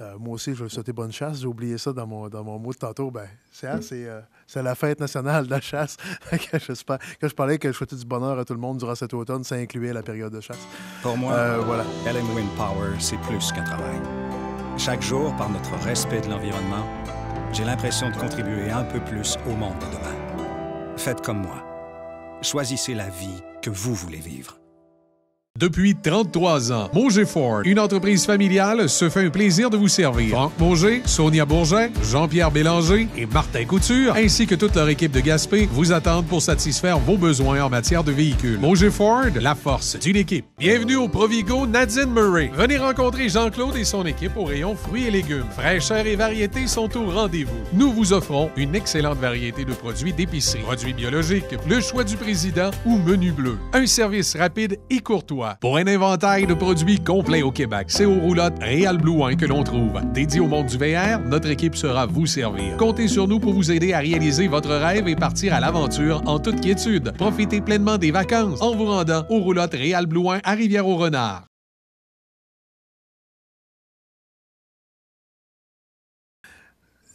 Euh, moi aussi, je veux souhaiter bonne chasse. J'ai oublié ça dans mon, dans mon mot de tantôt. Ben, c'est hein, euh, la fête nationale de la chasse. Quand je parlais que je souhaitais du bonheur à tout le monde durant cet automne, ça incluait la période de chasse. Pour moi, euh, Ellen Wynne Power, c'est plus qu'un travail. Chaque jour, par notre respect de l'environnement, j'ai l'impression de contribuer un peu plus au monde de demain. Faites comme moi. Choisissez la vie que vous voulez vivre. Depuis 33 ans, Mauger Ford, une entreprise familiale, se fait un plaisir de vous servir. Franck Mauger, Sonia Bourget, Jean-Pierre Bélanger et Martin Couture, ainsi que toute leur équipe de Gaspé, vous attendent pour satisfaire vos besoins en matière de véhicules. Mauger Ford, la force d'une équipe. Bienvenue au Provigo Nadine Murray. Venez rencontrer Jean-Claude et son équipe au rayon fruits et légumes. Fraîcheur et variété sont au rendez-vous. Nous vous offrons une excellente variété de produits d'épicerie, produits biologiques, le choix du président ou menu bleu. Un service rapide et courtois. Pour un inventaire de produits complets au Québec, c'est aux roulotte Real Blue que l'on trouve. Dédié au monde du VR, notre équipe sera vous servir. Comptez sur nous pour vous aider à réaliser votre rêve et partir à l'aventure en toute quiétude. Profitez pleinement des vacances en vous rendant aux roulotte Real Blue à Rivière-au-Renard.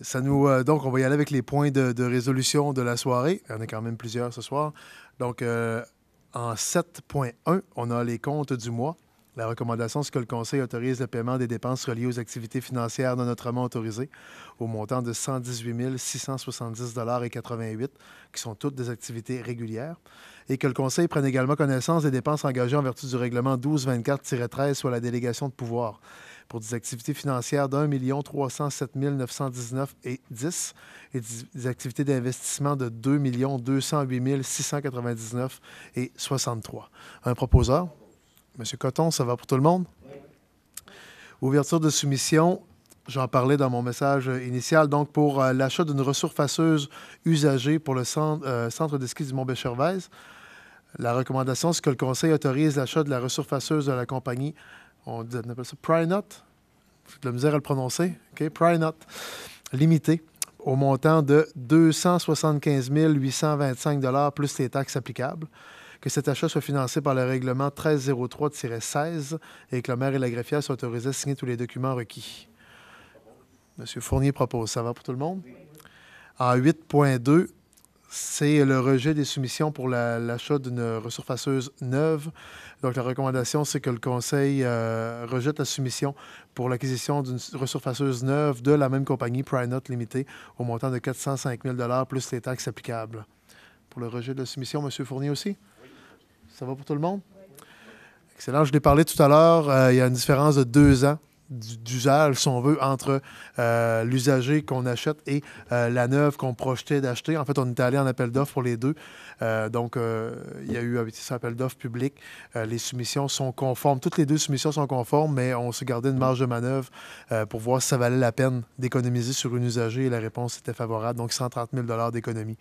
Ça nous, euh, donc, on va y aller avec les points de, résolution de la soirée. Il y en a quand même plusieurs ce soir. Donc, euh, en 7.1, on a les comptes du mois. La recommandation, c'est que le Conseil autorise le paiement des dépenses reliées aux activités financières non autrement autorisées au montant de 118 670 et 88, qui sont toutes des activités régulières, et que le Conseil prenne également connaissance des dépenses engagées en vertu du règlement 1224-13 soit la délégation de pouvoir pour des activités financières d'un million 307 919 et des activités d'investissement de 2 208 699 Un proposeur? Monsieur Coton, ça va pour tout le monde? Ouverture de soumission, j'en parlais dans mon message initial, donc pour euh, l'achat d'une ressource faceuse usagée pour le euh, centre, euh, de du Mont-Béchervaise. La recommandation, c'est que le conseil autorise l'achat de la ressource de la compagnie on, dit, appelle ça Pry Not. de la misère à le prononcer. OK? Pry Limité au montant de 275 825 plus les taxes applicables. Que cet achat soit financé par le règlement 1303-16 et que le maire et la greffière soient autorisés à signer tous les documents requis. Monsieur Fournier propose. Ça va pour tout le monde? À 8.2, c'est le rejet des soumissions pour l'achat d'une resurfaceuse neuve. Donc, la recommandation, c'est que le Conseil euh, rejette la soumission pour l'acquisition d'une resurfaceuse neuve de la même compagnie, Prynote Limited, au montant de 405 000 plus les taxes applicables. Pour le rejet de la soumission, M. Fournier aussi? Ça va pour tout le monde? Excellent. Je l'ai parlé tout à l'heure, euh, il y a une différence de deux ans d'usage, si on veut, entre euh, l'usager qu'on achète et euh, la neuve qu'on projetait d'acheter. En fait, on est allé en appel d'offres pour les deux. Euh, donc, il y a eu un appel d'offres public. les soumissions sont conformes. Toutes les deux soumissions sont conformes, mais on se gardait une marge de manœuvre pour voir si ça valait la peine d'économiser sur une usager. Et la réponse était favorable. Donc, 130 000 d'économie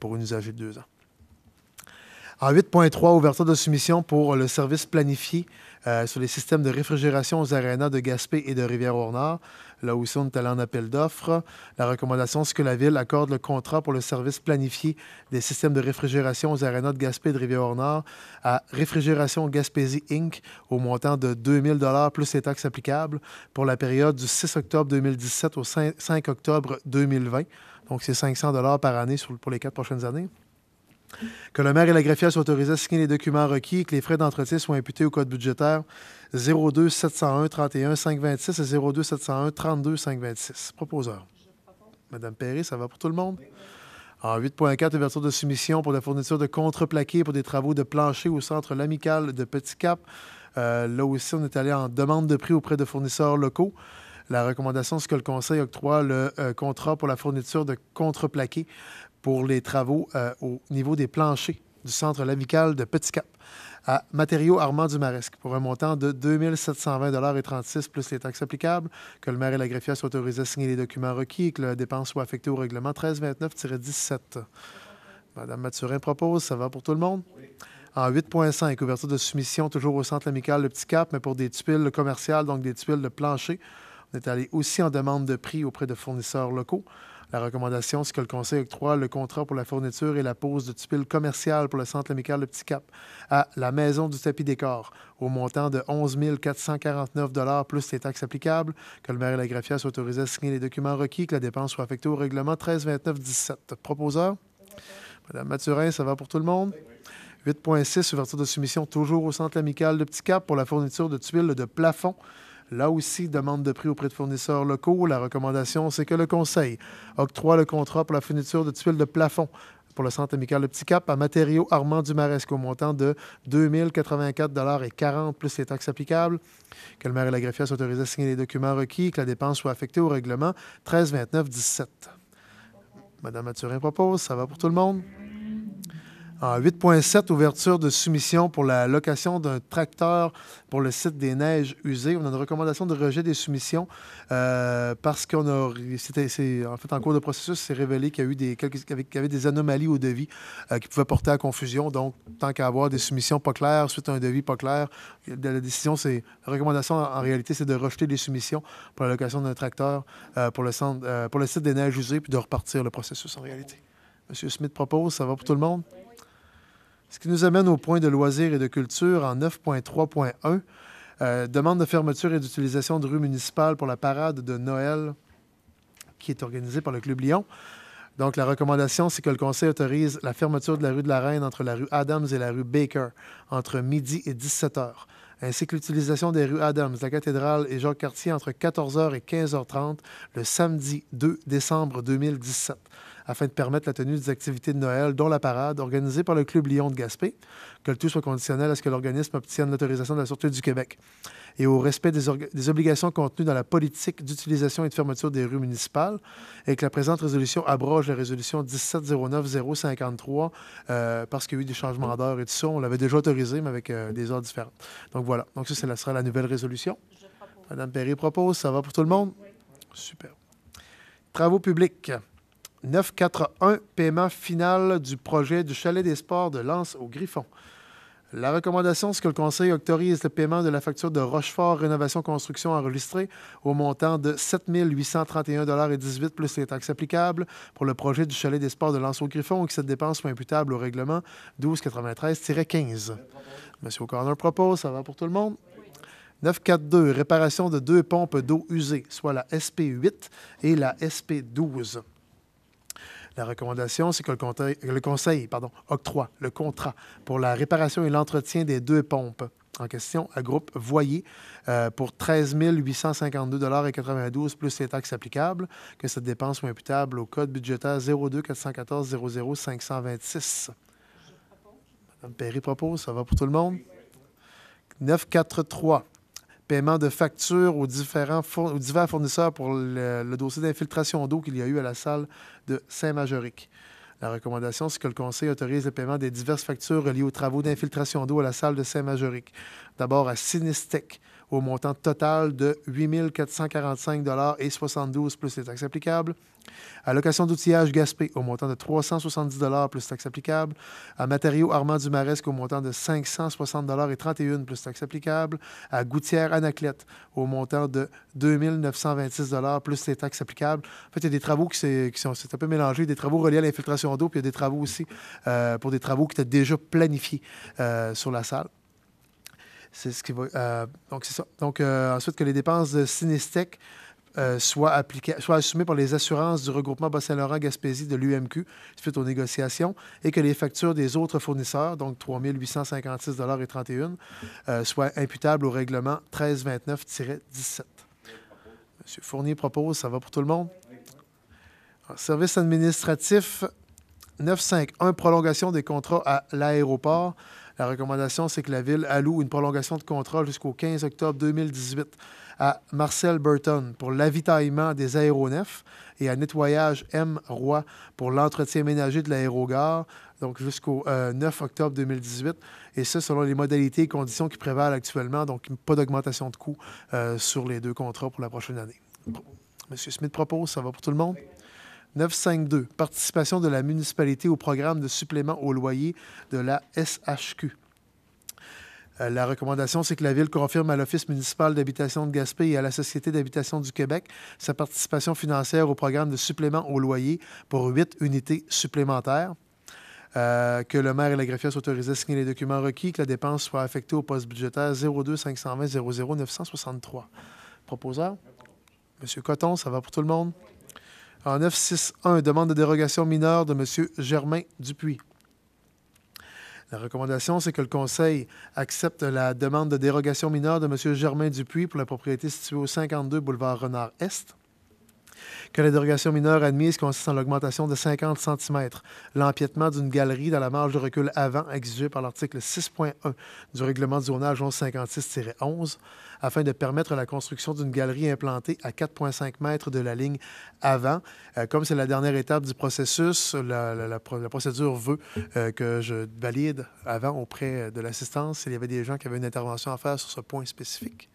pour une usager de deux ans. En 8.3, ouverture de soumission pour le service planifié. Euh, sur les systèmes de réfrigération aux arénas de Gaspé et de Rivière-Ornard. Là aussi, on est en appel d'offres. La recommandation, c'est que la Ville accorde le contrat pour le service planifié des systèmes de réfrigération aux arénas de Gaspé et de Rivière-Ornard à Réfrigération Gaspésie Inc. au montant de 2000 plus les taxes applicables pour la période du 6 octobre 2017 au 5 octobre 2020. Donc, c'est 500 par année pour les quatre prochaines années. Que le maire et la greffière soient autorisés à signer les documents requis et que les frais d'entretien soient imputés au code budgétaire 02 701 31 526 et 02 701 32 526. Proposeur. Madame Perry, ça va pour tout le monde? En 8.4, ouverture de soumission pour la fourniture de contreplaqués pour des travaux de plancher au centre L'Amical de Petit Cap. Euh, là aussi, on est allé en demande de prix auprès de fournisseurs locaux. La recommandation, c'est que le Conseil octroie le euh, contrat pour la fourniture de contreplaqués pour les travaux euh, au niveau des planchers du centre lavical de Petit Cap à Matériaux Armand Dumaresque pour un montant de 2 720 36 plus les taxes applicables, que le maire et la greffière soient autorisés à signer les documents requis et que la dépense soit affectée au règlement 1329-17. Madame Mathurin propose, ça va pour tout le monde? En 8.5, ouverture de soumission toujours au centre amical de Petit Cap, mais pour des tuiles commerciales, donc des tuiles de plancher. On est allé aussi en demande de prix auprès de fournisseurs locaux. La recommandation, c'est que le Conseil octroie le contrat pour la fourniture et la pose de tuiles commerciales pour le centre amical de Petit Cap à la Maison du Tapis Décor au montant de 11 449 plus les taxes applicables, que le maire et la greffière soient autorisés à signer les documents requis, que la dépense soit affectée au règlement 1329-17. Proposeur? Madame Mathurin, ça va pour tout le monde? 8.6, ouverture de soumission toujours au centre amical de Petit Cap pour la fourniture de tuiles de plafond Là aussi, demande de prix auprès de fournisseurs locaux. La recommandation, c'est que le Conseil octroie le contrat pour la fourniture de tuiles de plafond pour le Centre amical Le Petit Cap à matériaux Armand au montant de 2084,40 plus les taxes applicables. Que le maire et la greffière autorisés à signer les documents requis, que la dépense soit affectée au règlement 1329-17. Madame Mathurin propose, ça va pour tout le monde? En 8.7, ouverture de soumission pour la location d'un tracteur pour le site des neiges usées. On a une recommandation de rejet des soumissions euh, parce qu'on a. en fait, en cours de processus, c'est révélé qu'il y a eu des, avait des anomalies au devis euh, qui pouvaient porter à confusion. Donc, tant qu'à avoir des soumissions pas claires, suite à un devis pas clair, la décision, c'est. La recommandation, en réalité, c'est de rejeter les soumissions pour la location d'un tracteur euh, pour, le pour le site des neiges usées puis de repartir le processus en réalité. Monsieur Smith propose, ça va pour tout le monde? Ce qui nous amène au point de loisirs et de culture en 9.3.1. Euh, demande de fermeture et d'utilisation de rues municipales pour la parade de Noël qui est organisée par le Club Lyon. Donc, la recommandation, c'est que le Conseil autorise la fermeture de la rue de la Reine entre la rue Adams et la rue Baker entre midi et 17 h, ainsi que l'utilisation des rues Adams, la Cathédrale et Jacques-Cartier entre 14h et 15h30 le samedi 2 décembre 2017 afin de permettre la tenue des activités de Noël, dont la parade, organisée par le Club Lyon de Gaspé, que le tout soit conditionnel à ce que l'organisme obtienne l'autorisation de la Sûreté du Québec et au respect des, obligations contenues dans la politique d'utilisation et de fermeture des rues municipales, et que la présente résolution abroge la résolution 1709 053 euh, parce qu'il y a eu des changements d'heure et tout ça. On l'avait déjà autorisé, mais avec euh, des heures différentes. Donc voilà. Donc ça, ce sera la nouvelle résolution. Madame Perry propose. Ça va pour tout le monde? Oui. Super. Travaux publics. 941, paiement final du projet du chalet des sports de lance au Griffon. La recommandation, c'est que le Conseil autorise le paiement de la facture de Rochefort Rénovation Construction enregistrée au montant de 7 831,18 plus les taxes applicables pour le projet du chalet des sports de lance au Griffon et que cette dépense soit imputable au règlement 1293-15. Monsieur O'Connor propose, ça va pour tout le monde? 942, réparation de deux pompes d'eau usées, soit la SP8 et la SP12. La recommandation, c'est que le conseil, pardon, octroie le contrat pour la réparation et l'entretien des deux pompes en question à groupe Voyer euh, pour 13 $,92 plus les taxes applicables, que cette dépense soit imputable au code budgétaire 02 414 00 526. Mme Perry propose, ça va pour tout le monde? 943 paiement de factures aux, différents divers fournisseurs pour le dossier d'infiltration d'eau qu'il y a eu à la salle de Saint-Majoric. La recommandation, c'est que le Conseil autorise le paiement des diverses factures liées aux travaux d'infiltration d'eau à la salle de Saint-Majoric. D'abord à Sinistec, au montant total de 8 445 et 72 plus les taxes applicables. location d'outillage Gaspé au montant de 370 plus taxes applicables. À matériaux Armand Dumaresque au montant de 560 et 31 plus taxes applicables. À Gouttière Anaclette au montant de 2926 plus les taxes applicables. En fait, il y a des travaux qui, sont un peu mélangés, des travaux reliés à l'infiltration d'eau, puis il y a des travaux aussi euh, pour des travaux qui étaient déjà planifiés euh, sur la salle. C'est ce qui va. Euh, donc, c'est ça. Donc, euh, ensuite, que les dépenses de Sinistec euh, soient, appliquées, assumées par les assurances du regroupement Bas-Saint-Laurent-Gaspésie de l'UMQ suite aux négociations et que les factures des autres fournisseurs, donc 3 856 31, soient imputables au règlement 1329-17. Monsieur Fournier propose, ça va pour tout le monde? service administratif 951, prolongation des contrats à l'aéroport. La recommandation, c'est que la Ville alloue une prolongation de contrat jusqu'au 15 octobre 2018 à Marcel Burton pour l'avitaillement des aéronefs et à Nettoyage M. Roy pour l'entretien ménager de l'aérogare, donc jusqu'au 9 euh, octobre 2018. Et ce, selon les modalités et conditions qui prévalent actuellement, donc pas d'augmentation de coûts euh, sur les deux contrats pour la prochaine année. Monsieur Smith propose, ça va pour tout le monde? 952, participation de la municipalité au programme de supplément au loyer de la SHQ. Euh, la recommandation, c'est que la Ville confirme à l'Office municipal d'habitation de Gaspé et à la Société d'habitation du Québec sa participation financière au programme de supplément au loyer pour huit unités supplémentaires. Euh, que le maire et la greffière s'autorisent à signer les documents requis, que la dépense soit affectée au poste budgétaire 02 520 00 963. Proposeur? Monsieur Coton, ça va pour tout le monde? En 961, demande de dérogation mineure de M. Germain Dupuis. La recommandation, c'est que le Conseil accepte la demande de dérogation mineure de M. Germain Dupuis pour la propriété située au 52 boulevard Renard-Est que la dérogation mineure admise consiste en l'augmentation de 50 cm, l'empiètement d'une galerie dans la marge de recul avant exigée par l'article 6.1 du règlement de zonage 1156-11 afin de permettre la construction d'une galerie implantée à 4,5 mètres de la ligne avant. Euh, comme c'est la dernière étape du processus, la, procédure veut euh, que je valide avant auprès de l'assistance s'il y avait des gens qui avaient une intervention à faire sur ce point spécifique.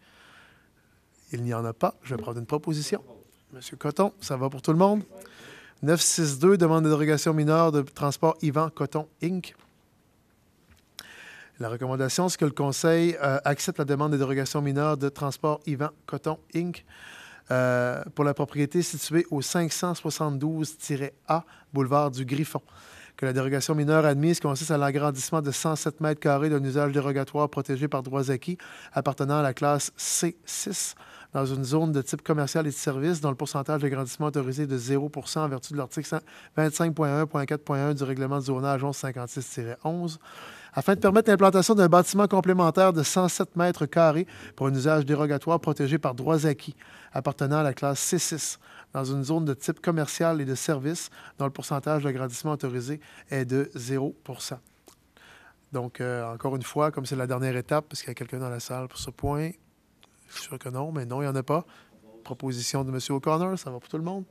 Il n'y en a pas. Je vais prendre une proposition. Monsieur Coton, ça va pour tout le monde? 962, demande de dérogation mineure de transport Ivan Coton Inc. La recommandation, c'est que le Conseil euh, accepte la demande de dérogation mineure de transport Ivan Coton Inc. Euh, pour la propriété située au 572-A boulevard du Griffon. Que la dérogation mineure admise consiste à l'agrandissement de 107 mètres carrés d'un usage dérogatoire protégé par droits acquis appartenant à la classe C6 dans une zone de type commercial et de service dont le pourcentage de grandissement autorisé est de 0 en vertu de l'article 25.1.4.1 du règlement de zonage 1156-11 afin de permettre l'implantation d'un bâtiment complémentaire de 107 mètres carrés pour un usage dérogatoire protégé par droits acquis appartenant à la classe C6 dans une zone de type commercial et de service dont le pourcentage d'agrandissement autorisé est de 0 Donc, euh, encore une fois, comme c'est la dernière étape, parce qu'il y a quelqu'un dans la salle pour ce point, je suis sûr que non, mais non, il n'y en a pas. Proposition de M. O'Connor, ça va pour tout le monde.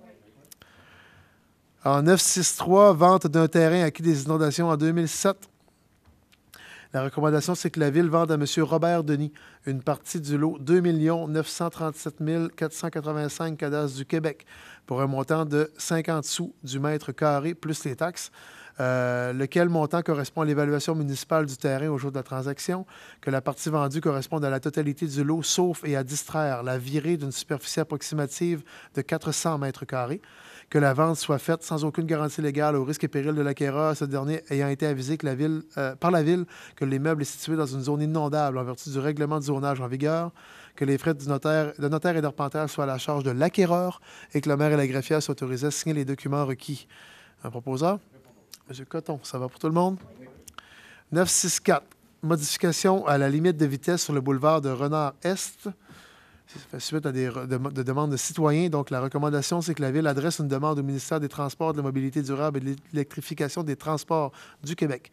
En 963, vente d'un terrain acquis des inondations en 2007. La recommandation, c'est que la ville vende à M. Robert Denis une partie du lot 2 937 485 cadastres du Québec pour un montant de 50 sous du mètre carré plus les taxes. Euh, lequel montant correspond à l'évaluation municipale du terrain au jour de la transaction, que la partie vendue corresponde à la totalité du lot, sauf et à distraire la virée d'une superficie approximative de 400 mètres carrés, que la vente soit faite sans aucune garantie légale au risque et péril de l'acquéreur, ce dernier ayant été avisé que la ville, euh, par la ville que l'immeuble est situé dans une zone inondable en vertu du règlement de zonage en vigueur, que les frais du notaire, de notaire et d'arpenteur soient à la charge de l'acquéreur et que le maire et la greffière soient autorisés à signer les documents requis. Un proposeur? Monsieur Coton, ça va pour tout le monde? 964, modification à la limite de vitesse sur le boulevard de Renard-Est. Ça fait suite à des demandes de citoyens. Donc, la recommandation, c'est que la Ville adresse une demande au ministère des Transports, de la Mobilité durable et de l'électrification des transports du Québec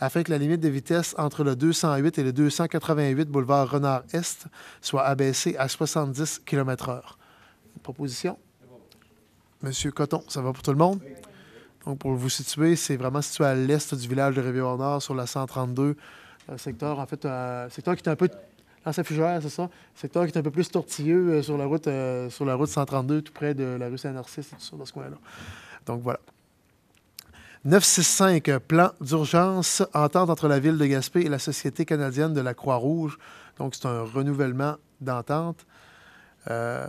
afin que la limite de vitesse entre le 208 et le 288 boulevard Renard-Est soit abaissée à 70 km/h. Proposition? Monsieur Coton, ça va pour tout le monde? Donc, pour vous situer, c'est vraiment situé à l'est du village de Rivière-Nord, sur la 132, euh, secteur, en fait, euh, secteur qui est un peu c'est ça. Secteur qui est un peu plus tortilleux euh, sur, la route, sur la route 132, tout près de la rue Saint-Narcisse, tout dans ce coin-là. Donc voilà. 965, plan d'urgence, entente entre la ville de Gaspé et la Société canadienne de la Croix-Rouge. Donc c'est un renouvellement d'entente. la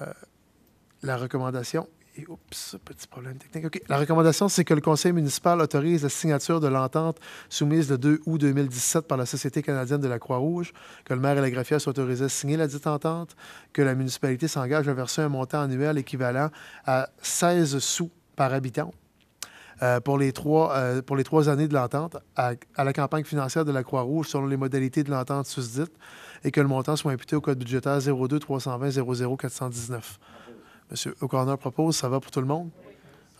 recommandation, et oups, petit problème technique. La recommandation, c'est que le conseil municipal autorise la signature de l'entente soumise le 2 août 2017 par la Société canadienne de la Croix-Rouge, que le maire et la greffière soient autorisés à signer la dite entente, que la municipalité s'engage à verser un montant annuel équivalent à 16 sous par habitant euh, euh, pour, les trois, années de l'entente à, la campagne financière de la Croix-Rouge selon les modalités de l'entente susdite et que le montant soit imputé au code budgétaire 02 320 00 419. M. O'Connor propose, ça va pour tout le monde.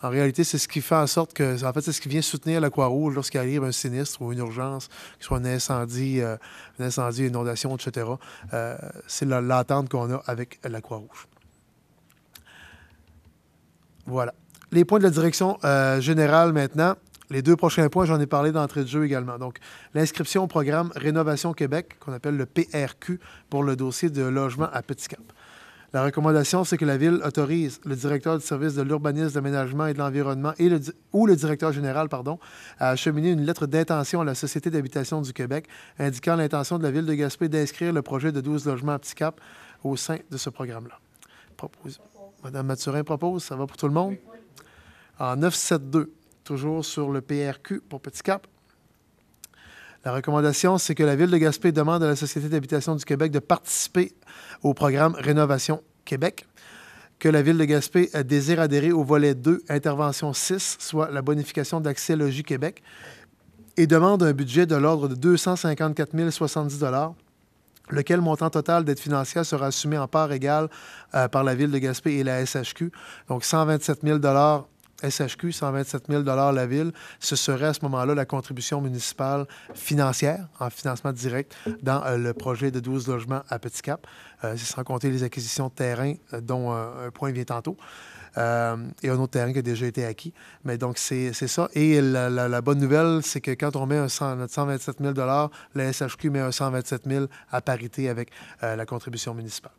En réalité, c'est ce qui fait en sorte que, en fait, c'est ce qui vient soutenir la Croix-Rouge lorsqu'il arrive un sinistre ou une urgence, que ce soit un incendie, euh, incendie, une inondation, etc. Euh, c'est l'attente qu'on a avec la Croix-Rouge. Voilà. Les points de la direction euh, générale maintenant. Les deux prochains points, j'en ai parlé d'entrée de jeu également. Donc, l'inscription au programme Rénovation Québec, qu'on appelle le PRQ, pour le dossier de logement à Petit Cap. La recommandation, c'est que la Ville autorise le directeur du service de l'urbanisme, de l'aménagement et de l'environnement ou le directeur général pardon, à acheminer une lettre d'intention à la Société d'habitation du Québec indiquant l'intention de la Ville de Gaspé d'inscrire le projet de 12 logements à Petit Cap au sein de ce programme-là. Madame Mathurin propose, ça va pour tout le monde? En 972, toujours sur le PRQ pour Petit Cap, la recommandation, c'est que la Ville de Gaspé demande à la Société d'habitation du Québec de participer au programme Rénovation Québec que la ville de Gaspé désire adhérer au volet 2, intervention 6, soit la bonification d'accès logis Québec, et demande un budget de l'ordre de 254 070 lequel montant total d'aide financière sera assumé en part égale euh, par la ville de Gaspé et la SHQ. Donc 127 000 SHQ, 127 000 la ville, ce serait à ce moment-là la contribution municipale financière, en financement direct, dans euh, le projet de 12 logements à Petit Cap. Euh, sans compter les acquisitions de terrain, euh, dont un point vient tantôt. et un autre terrain qui a déjà été acquis. Mais donc, c'est ça. Et la, bonne nouvelle, c'est que quand on met un notre 127 000 la SHQ met 127 000 à parité avec la contribution municipale.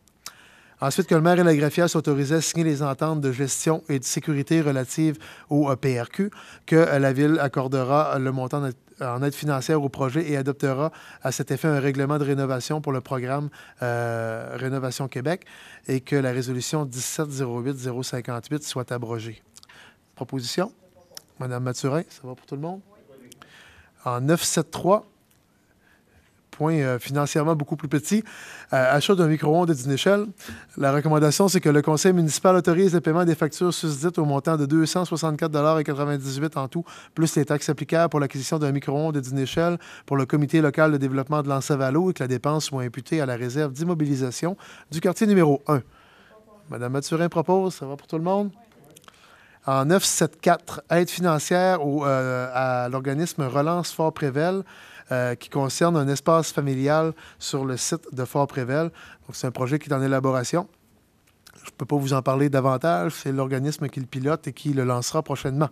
Ensuite, que le maire et la greffière s'autorisaient à signer les ententes de gestion et de sécurité relatives au e PRQ, que la Ville accordera le montant en aide financière au projet et adoptera à cet effet un règlement de rénovation pour le programme euh, Rénovation Québec et que la résolution 17-08-058 soit abrogée. Proposition? Madame Mathurin, ça va pour tout le monde? En 973, point euh, financièrement beaucoup plus petit. Euh, achat d'un micro-ondes et d'une échelle. La recommandation, c'est que le conseil municipal autorise le paiement des factures susdites au montant de 264,98 en tout, plus les taxes applicables pour l'acquisition d'un micro-ondes et d'une échelle pour le comité local de développement de lanse et que la dépense soit imputée à la réserve d'immobilisation du quartier numéro 1. Madame Mathurin propose, ça va pour tout le monde? En 974, aide financière au, euh, à l'organisme Relance Fort Prével euh, qui concerne un espace familial sur le site de Fort-Prével. c'est un projet qui est en élaboration. Je ne peux pas vous en parler davantage. C'est l'organisme qui le pilote et qui le lancera prochainement.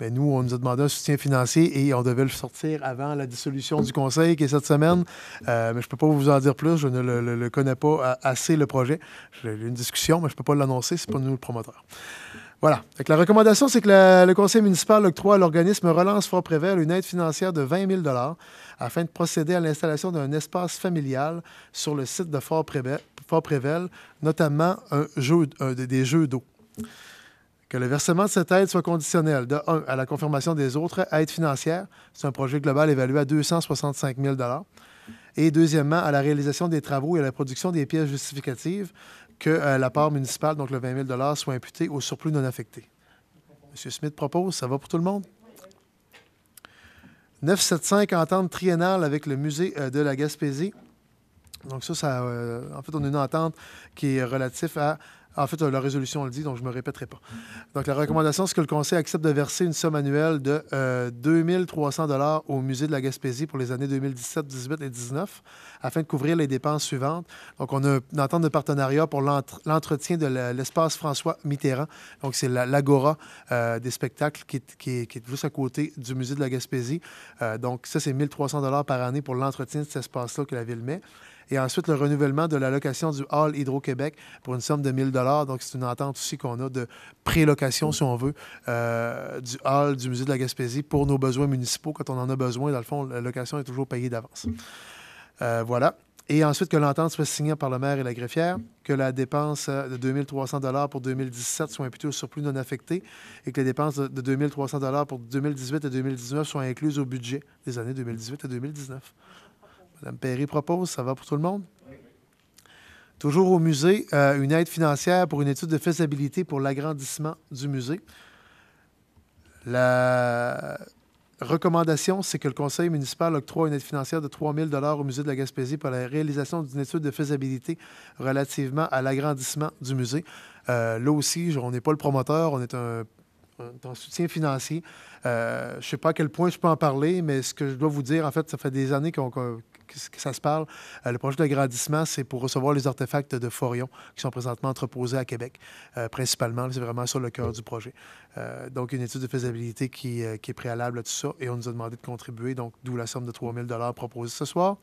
Mais nous, on nous a demandé un soutien financier et on devait le sortir avant la dissolution du Conseil qui est cette semaine. Euh, mais je ne peux pas vous en dire plus. Je ne le, connais pas euh, assez, le projet. J'ai eu une discussion, mais je ne peux pas l'annoncer. C'est pas nous le promoteur. Voilà. la recommandation, c'est que le conseil municipal octroie à l'organisme Relance Fort Prével une aide financière de 20 000 afin de procéder à l'installation d'un espace familial sur le site de Fort-Prével, notamment un jeu, des jeux d'eau que le versement de cette aide soit conditionnel, de 1 à la confirmation des autres aides financières, c'est un projet global évalué à 265 000 et deuxièmement, à la réalisation des travaux et à la production des pièces justificatives, que euh, la part municipale, donc le 20 000 soit imputée au surplus non affecté. M. Smith propose, ça va pour tout le monde? 975 entente triennale avec le musée euh, de la Gaspésie. Donc ça, ça euh, en fait, on a une entente qui est relative à en fait, la résolution le dit, donc je ne me répéterai pas. Donc, la recommandation, c'est que le Conseil accepte de verser une somme annuelle de 2300 euh, dollars au Musée de la Gaspésie pour les années 2017, 2018 et 2019 afin de couvrir les dépenses suivantes. Donc, on a une entente de partenariat pour l'entretien de l'espace François Mitterrand. Donc, c'est l'agora euh, des spectacles qui est, juste à côté du Musée de la Gaspésie. Euh, donc, ça, c'est 1300 dollars par année pour l'entretien de cet espace-là que la ville met et ensuite le renouvellement de la location du Hall Hydro-Québec pour une somme de 1000 dollars. Donc, c'est une entente aussi qu'on a de prélocation, mm. si on veut, euh, du Hall du Musée de la Gaspésie pour nos besoins municipaux quand on en a besoin. Dans le fond, la location est toujours payée d'avance. Euh, voilà. Et ensuite, que l'entente soit signée par le maire et la greffière, que la dépense euh, de 2300 pour 2017 soit imputée au surplus non affecté et que les dépenses de 2300 pour 2018 et 2019 soient incluses au budget des années 2018 et 2019. Mme Perry propose, ça va pour tout le monde? Toujours au musée, euh, une aide financière pour une étude de faisabilité pour l'agrandissement du musée. La recommandation, c'est que le conseil municipal octroie une aide financière de 3 000 au musée de la Gaspésie pour la réalisation d'une étude de faisabilité relativement à l'agrandissement du musée. Euh, là aussi, on n'est pas le promoteur, on est un soutien financier. Euh, je ne sais pas à quel point je peux en parler, mais ce que je dois vous dire, en fait, ça fait des années qu'on que ça se parle. Euh, le projet de d'agrandissement, c'est pour recevoir les artefacts de Forion qui sont présentement entreposés à Québec, euh, principalement. C'est vraiment sur le cœur mm. du projet. Euh, donc, une étude de faisabilité qui, est préalable à tout ça. Et on nous a demandé de contribuer, donc d'où la somme de 3000 dollars proposée ce soir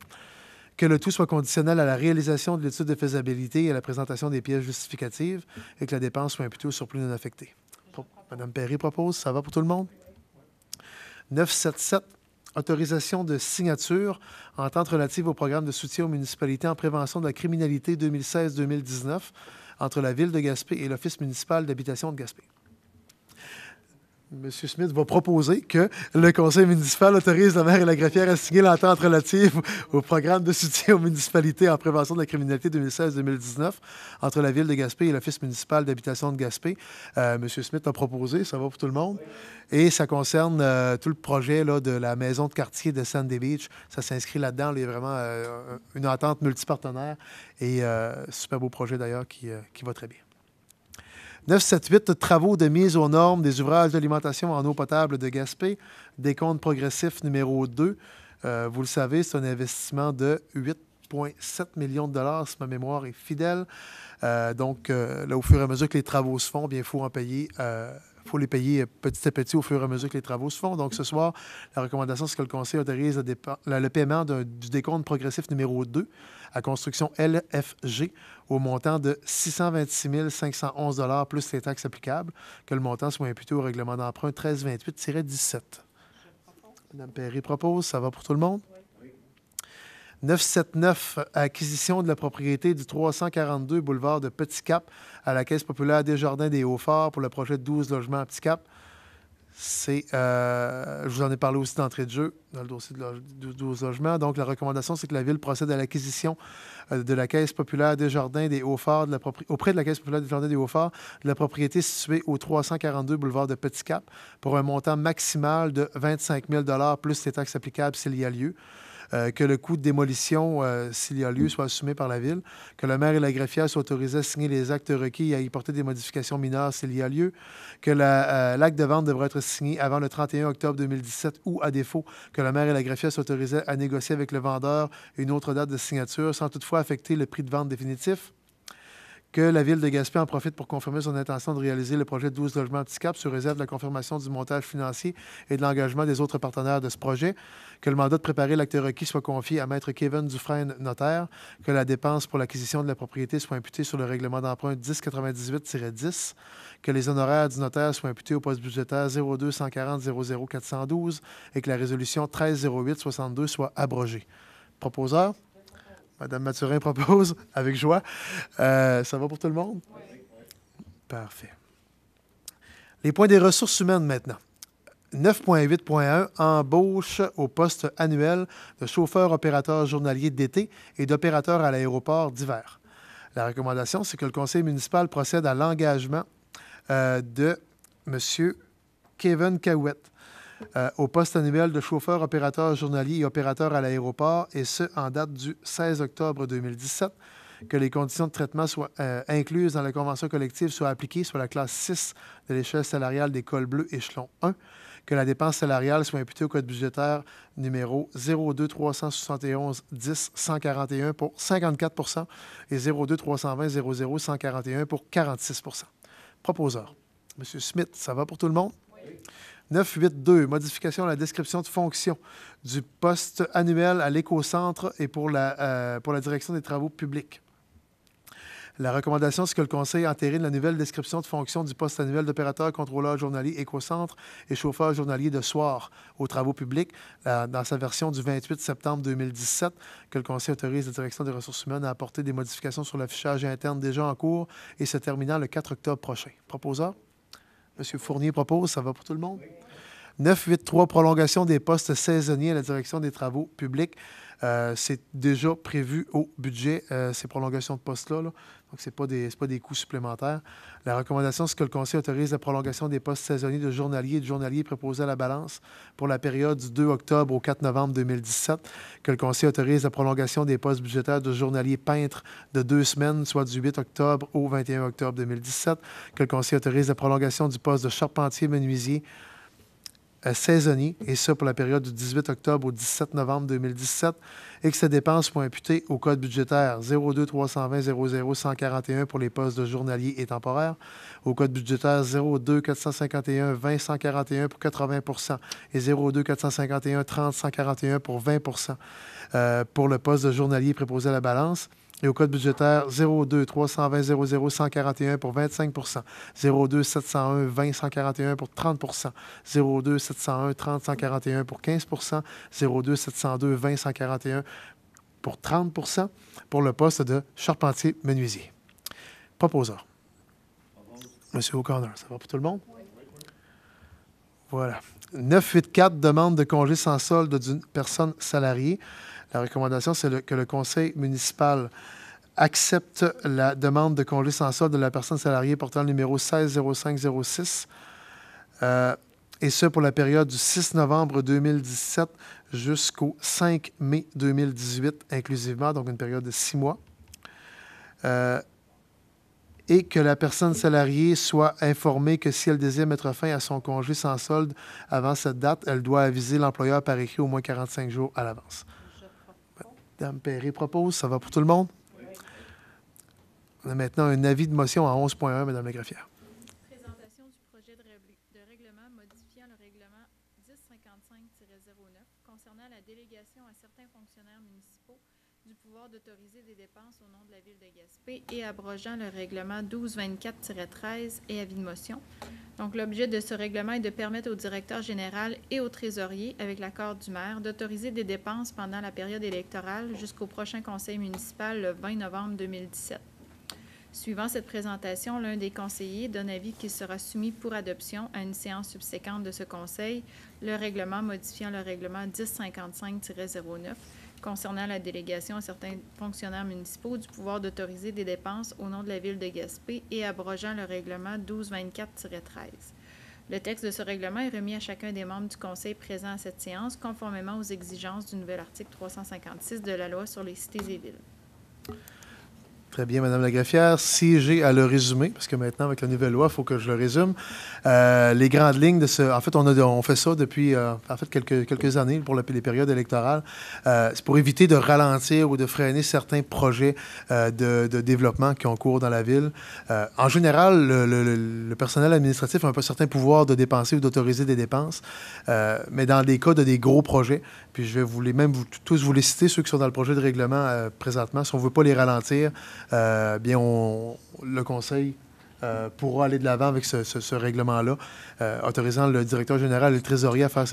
que le tout soit conditionnel à la réalisation de l'étude de faisabilité et à la présentation des pièces justificatives et que la dépense soit imputée au surplus non affecté. Madame Perry propose, ça va pour tout le monde? 977 autorisation de signature, entente relative au programme de soutien aux municipalités en prévention de la criminalité 2016-2019 entre la Ville de Gaspé et l'Office municipal d'habitation de Gaspé. M. Smith va proposer que le conseil municipal autorise la maire et la greffière à signer l'entente relative au programme de soutien aux municipalités en prévention de la criminalité 2016-2019 entre la ville de Gaspé et l'Office municipal d'habitation de Gaspé. Euh, M. Smith a proposé, ça va pour tout le monde. Et ça concerne euh, tout le projet de la maison de quartier de Sandy Beach. Ça s'inscrit là-dedans. Il y a vraiment euh, une entente multipartenaire et super beau projet d'ailleurs qui va très bien. 978, travaux de mise aux normes des ouvrages d'alimentation en eau potable de Gaspé, décompte progressif numéro 2. Euh, vous le savez, c'est un investissement de 8,7 millions de dollars, si ma mémoire est fidèle. Euh, donc, euh, là, au fur et à mesure que les travaux se font, bien, il faut en payer il faut les payer petit à petit au fur et à mesure que les travaux se font. Donc, ce soir, la recommandation, c'est que le Conseil autorise le, paiement du décompte progressif numéro 2 à construction LFG au montant de 626 511 plus les taxes applicables, que le montant soit imputé au règlement d'emprunt 1328-17. Madame Perry propose, ça va pour tout le monde? 979, acquisition de la propriété du 342 boulevard de Petit Cap à la Caisse populaire des Jardins des Hauts-Forts pour le projet de 12 logements à Petit Cap. C'est, euh, je vous en ai parlé aussi d'entrée de jeu dans le dossier de, 12 logements. Donc, la recommandation, c'est que la Ville procède à l'acquisition euh, de la Caisse populaire des Jardins des Hauts-Forts, auprès de la Caisse populaire des Jardins des Hauts-Forts, de la propriété située au 342 boulevard de Petit-Cap pour un montant maximal de 25 000 plus les taxes applicables s'il y a lieu. Euh, que le coût de démolition, euh, s'il y a lieu, mm. soit assumé par la Ville, que le maire et la greffière soient autorisés à signer les actes requis et à y porter des modifications mineures s'il y a lieu, que euh, l'acte de vente devrait être signé avant le 31 octobre 2017 ou, à défaut, que le maire et la greffière soient autorisés à négocier avec le vendeur une autre date de signature sans toutefois affecter le prix de vente définitif que la Ville de Gaspé en profite pour confirmer son intention de réaliser le projet de 12 logements handicap sur réserve de la confirmation du montage financier et de l'engagement des autres partenaires de ce projet, que le mandat de préparer l'acte requis soit confié à Maître Kevin Dufresne, notaire, que la dépense pour l'acquisition de la propriété soit imputée sur le règlement d'emprunt 1098-10, que les honoraires du notaire soient imputés au poste budgétaire 02 412 et que la résolution 1308-62 soit abrogée. Proposeur? Madame Mathurin propose avec joie. Euh, ça va pour tout le monde? Oui. Parfait. Les points des ressources humaines maintenant. 9.8.1 embauche au poste annuel de chauffeur opérateur journalier d'été et d'opérateur à l'aéroport d'hiver. La recommandation, c'est que le conseil municipal procède à l'engagement euh, de M. Kevin Cahouette euh, au poste annuel de chauffeur, opérateur journalier et opérateur à l'aéroport, et ce, en date du 16 octobre 2017. Que les conditions de traitement soient euh, incluses dans la convention collective soient appliquées sur la classe 6 de l'échelle salariale des cols bleus, échelon 1. Que la dépense salariale soit imputée au code budgétaire numéro 02 371 10 141 pour 54 et 02 320 00 141 pour 46 Proposeur. Monsieur Smith, ça va pour tout le monde? Oui. 982, modification à la description de fonction du poste annuel à l'éco-centre et pour la, euh, pour la direction des travaux publics. La recommandation, c'est que le Conseil entérine la nouvelle description de fonction du poste annuel d'opérateur, contrôleur journalier, éco-centre et chauffeur journalier de soir aux travaux publics euh, dans sa version du 28 septembre 2017, que le Conseil autorise la direction des ressources humaines à apporter des modifications sur l'affichage interne déjà en cours et se terminant le 4 octobre prochain. Proposant. M. Fournier propose, ça va pour tout le monde? 983, prolongation des postes saisonniers à la direction des travaux publics. Euh, c'est déjà prévu au budget, euh, ces prolongations de postes-là. là donc, ce n'est pas, des, pas des coûts supplémentaires. La recommandation, c'est que le Conseil autorise la prolongation des postes saisonniers de journaliers et de journaliers proposés à la balance pour la période du 2 octobre au 4 novembre 2017, que le Conseil autorise la prolongation des postes budgétaires de journaliers peintre de deux semaines, soit du 8 octobre au 21 octobre 2017, que le Conseil autorise la prolongation du poste de charpentier menuisier euh, saisonnier, et ça pour la période du 18 octobre au 17 novembre 2017, et que ces dépenses sont imputées au code budgétaire 02 320 00 141 pour les postes de journalier et temporaires au code budgétaire 02 451 20 141 pour 80 et 02 451 30 141 pour 20 euh, pour le poste de journalier préposé à la balance et au code budgétaire 02 320 00 141 pour 25 02 701 20 141 pour 30 02 701 30 141 pour 15 02 702 20 141 pour 30 pour le poste de charpentier-menuisier. Proposant. Monsieur O'Connor, ça va pour tout le monde? Voilà. 984 demande de congé sans solde d'une personne salariée. La recommandation, c'est que le conseil municipal accepte la demande de congé sans solde de la personne salariée portant le numéro 160506, euh, et ce pour la période du 6 novembre 2017 jusqu'au 5 mai 2018 inclusivement, donc une période de six mois. Euh, et que la personne salariée soit informée que si elle désire mettre fin à son congé sans solde avant cette date, elle doit aviser l'employeur par écrit au moins 45 jours à l'avance. Dame Perry propose. Ça va pour tout le monde? Oui. On a maintenant un avis de motion à 11.1, Madame la greffière. Présentation du projet de règlement modifiant le règlement 1055-09 concernant la délégation à certains fonctionnaires municipaux du pouvoir d'autoriser des dépenses au nom de la Ville de Gaspé et abrogeant le règlement 1224-13 et avis de motion. Donc, l'objet de ce règlement est de permettre au directeur général et au trésorier, avec l'accord du maire, d'autoriser des dépenses pendant la période électorale jusqu'au prochain conseil municipal le 20 novembre 2017. Suivant cette présentation, l'un des conseillers donne avis qu'il sera soumis pour adoption à une séance subséquente de ce conseil le règlement modifiant le règlement 1055-09 concernant la délégation à certains fonctionnaires municipaux du pouvoir d'autoriser des dépenses au nom de la Ville de Gaspé et abrogeant le règlement 1224-13. Le texte de ce règlement est remis à chacun des membres du Conseil présent à cette séance, conformément aux exigences du nouvel article 356 de la Loi sur les cités et villes. Très bien, Madame la Greffière. Si j'ai à le résumer, parce que maintenant, avec la nouvelle loi, il faut que je le résume, euh, les grandes lignes de ce... En fait, on, on fait ça depuis euh, en fait, quelques, quelques années pour les périodes électorales. Euh, c'est pour éviter de ralentir ou de freiner certains projets de, développement qui ont cours dans la ville. en général, le, personnel administratif a un peu certain pouvoir de dépenser ou d'autoriser des dépenses, mais dans les cas de des gros projets, puis je vais même vous, tous vous les citer, ceux qui sont dans le projet de règlement présentement, si on ne veut pas les ralentir, euh, bien, le Conseil euh, pourra aller de l'avant avec ce, règlement-là, euh, autorisant le directeur général et le trésorier à, faire,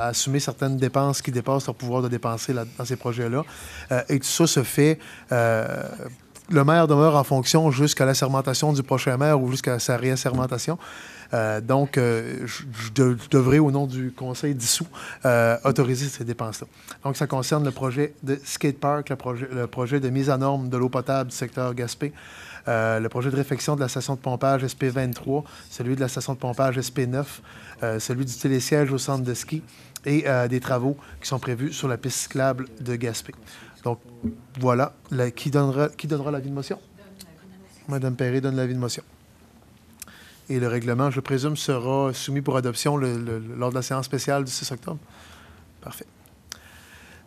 assumer certaines dépenses qui dépassent leur pouvoir de dépenser dans ces projets-là. et tout ça se fait. le maire demeure en fonction jusqu'à la du prochain maire ou jusqu'à sa réassermentation. Euh, donc, euh, je, devrais, au nom du conseil dissous, euh, autoriser ces dépenses-là. Donc, ça concerne le projet de skatepark, le projet, le projet de mise à norme de l'eau potable du secteur Gaspé, le projet de réfection de la station de pompage SP23, celui de la station de pompage SP9, celui du télésiège au centre de ski et des travaux qui sont prévus sur la piste cyclable de Gaspé. Donc voilà, qui, donnera, qui donnera l'avis de motion? Madame Perry donne l'avis de motion. Et le règlement, je présume, sera soumis pour adoption lors de la séance spéciale du 6 octobre. Parfait.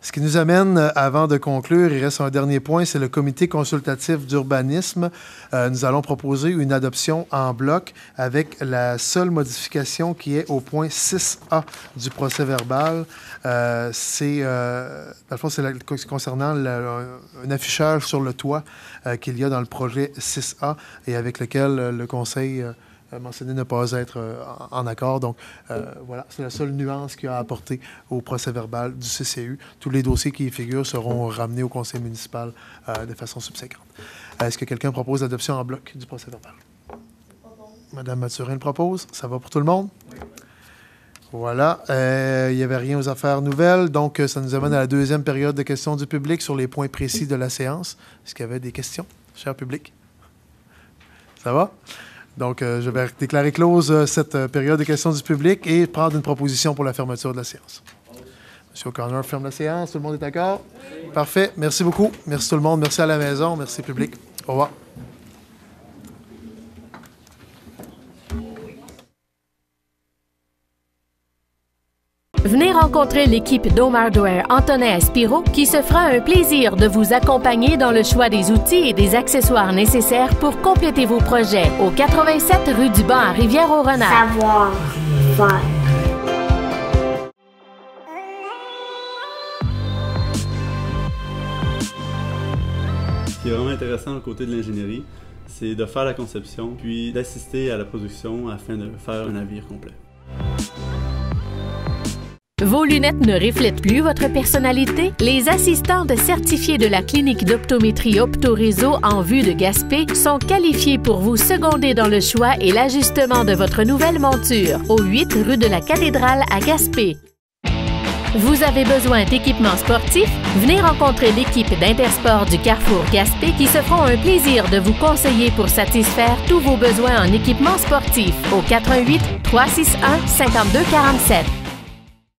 Ce qui nous amène, euh, avant de conclure, il reste un dernier point, c'est le comité consultatif d'urbanisme. Euh, nous allons proposer une adoption en bloc avec la seule modification qui est au point 6A du procès verbal. Euh, c'est, euh, concernant un, affichage sur le toit qu'il y a dans le projet 6A et avec lequel le conseil... Euh, mentionné ne pas être euh, en accord. Donc, euh, voilà, c'est la seule nuance qu'il a apportée au procès verbal du CCU. Tous les dossiers qui y figurent seront ramenés au conseil municipal de façon subséquente. Est-ce que quelqu'un propose l'adoption en bloc du procès verbal? Madame Mathurin le propose. Ça va pour tout le monde? Oui. Voilà. Il n'y avait rien aux affaires nouvelles. Donc, ça nous amène à la deuxième période de questions du public sur les points précis de la séance. Est-ce qu'il y avait des questions, cher public? Ça va? Donc, euh, je vais déclarer close euh, cette euh, période de questions du public et prendre une proposition pour la fermeture de la séance. Monsieur O'Connor ferme la séance. Tout le monde est d'accord? Parfait. Merci beaucoup. Merci tout le monde. Merci à la maison. Merci public. Au revoir. Venez rencontrer l'équipe Hardware Antonin Aspiro qui se fera un plaisir de vous accompagner dans le choix des outils et des accessoires nécessaires pour compléter vos projets au 87 rue du Banc à Rivière-au-Renard. Savoir faire. Ce qui est vraiment intéressant du côté de l'ingénierie, c'est de faire la conception puis d'assister à la production afin de faire un navire complet. Vos lunettes ne reflètent plus votre personnalité? Les assistantes certifiées de la clinique d'optométrie Optoréseau en vue de Gaspé sont qualifiées pour vous seconder dans le choix et l'ajustement de votre nouvelle monture au 8 rue de la Cathédrale à Gaspé. Vous avez besoin d'équipements sportifs? Venez rencontrer l'équipe d'Intersport du Carrefour Gaspé qui se feront un plaisir de vous conseiller pour satisfaire tous vos besoins en équipement sportif au 88 361 5247.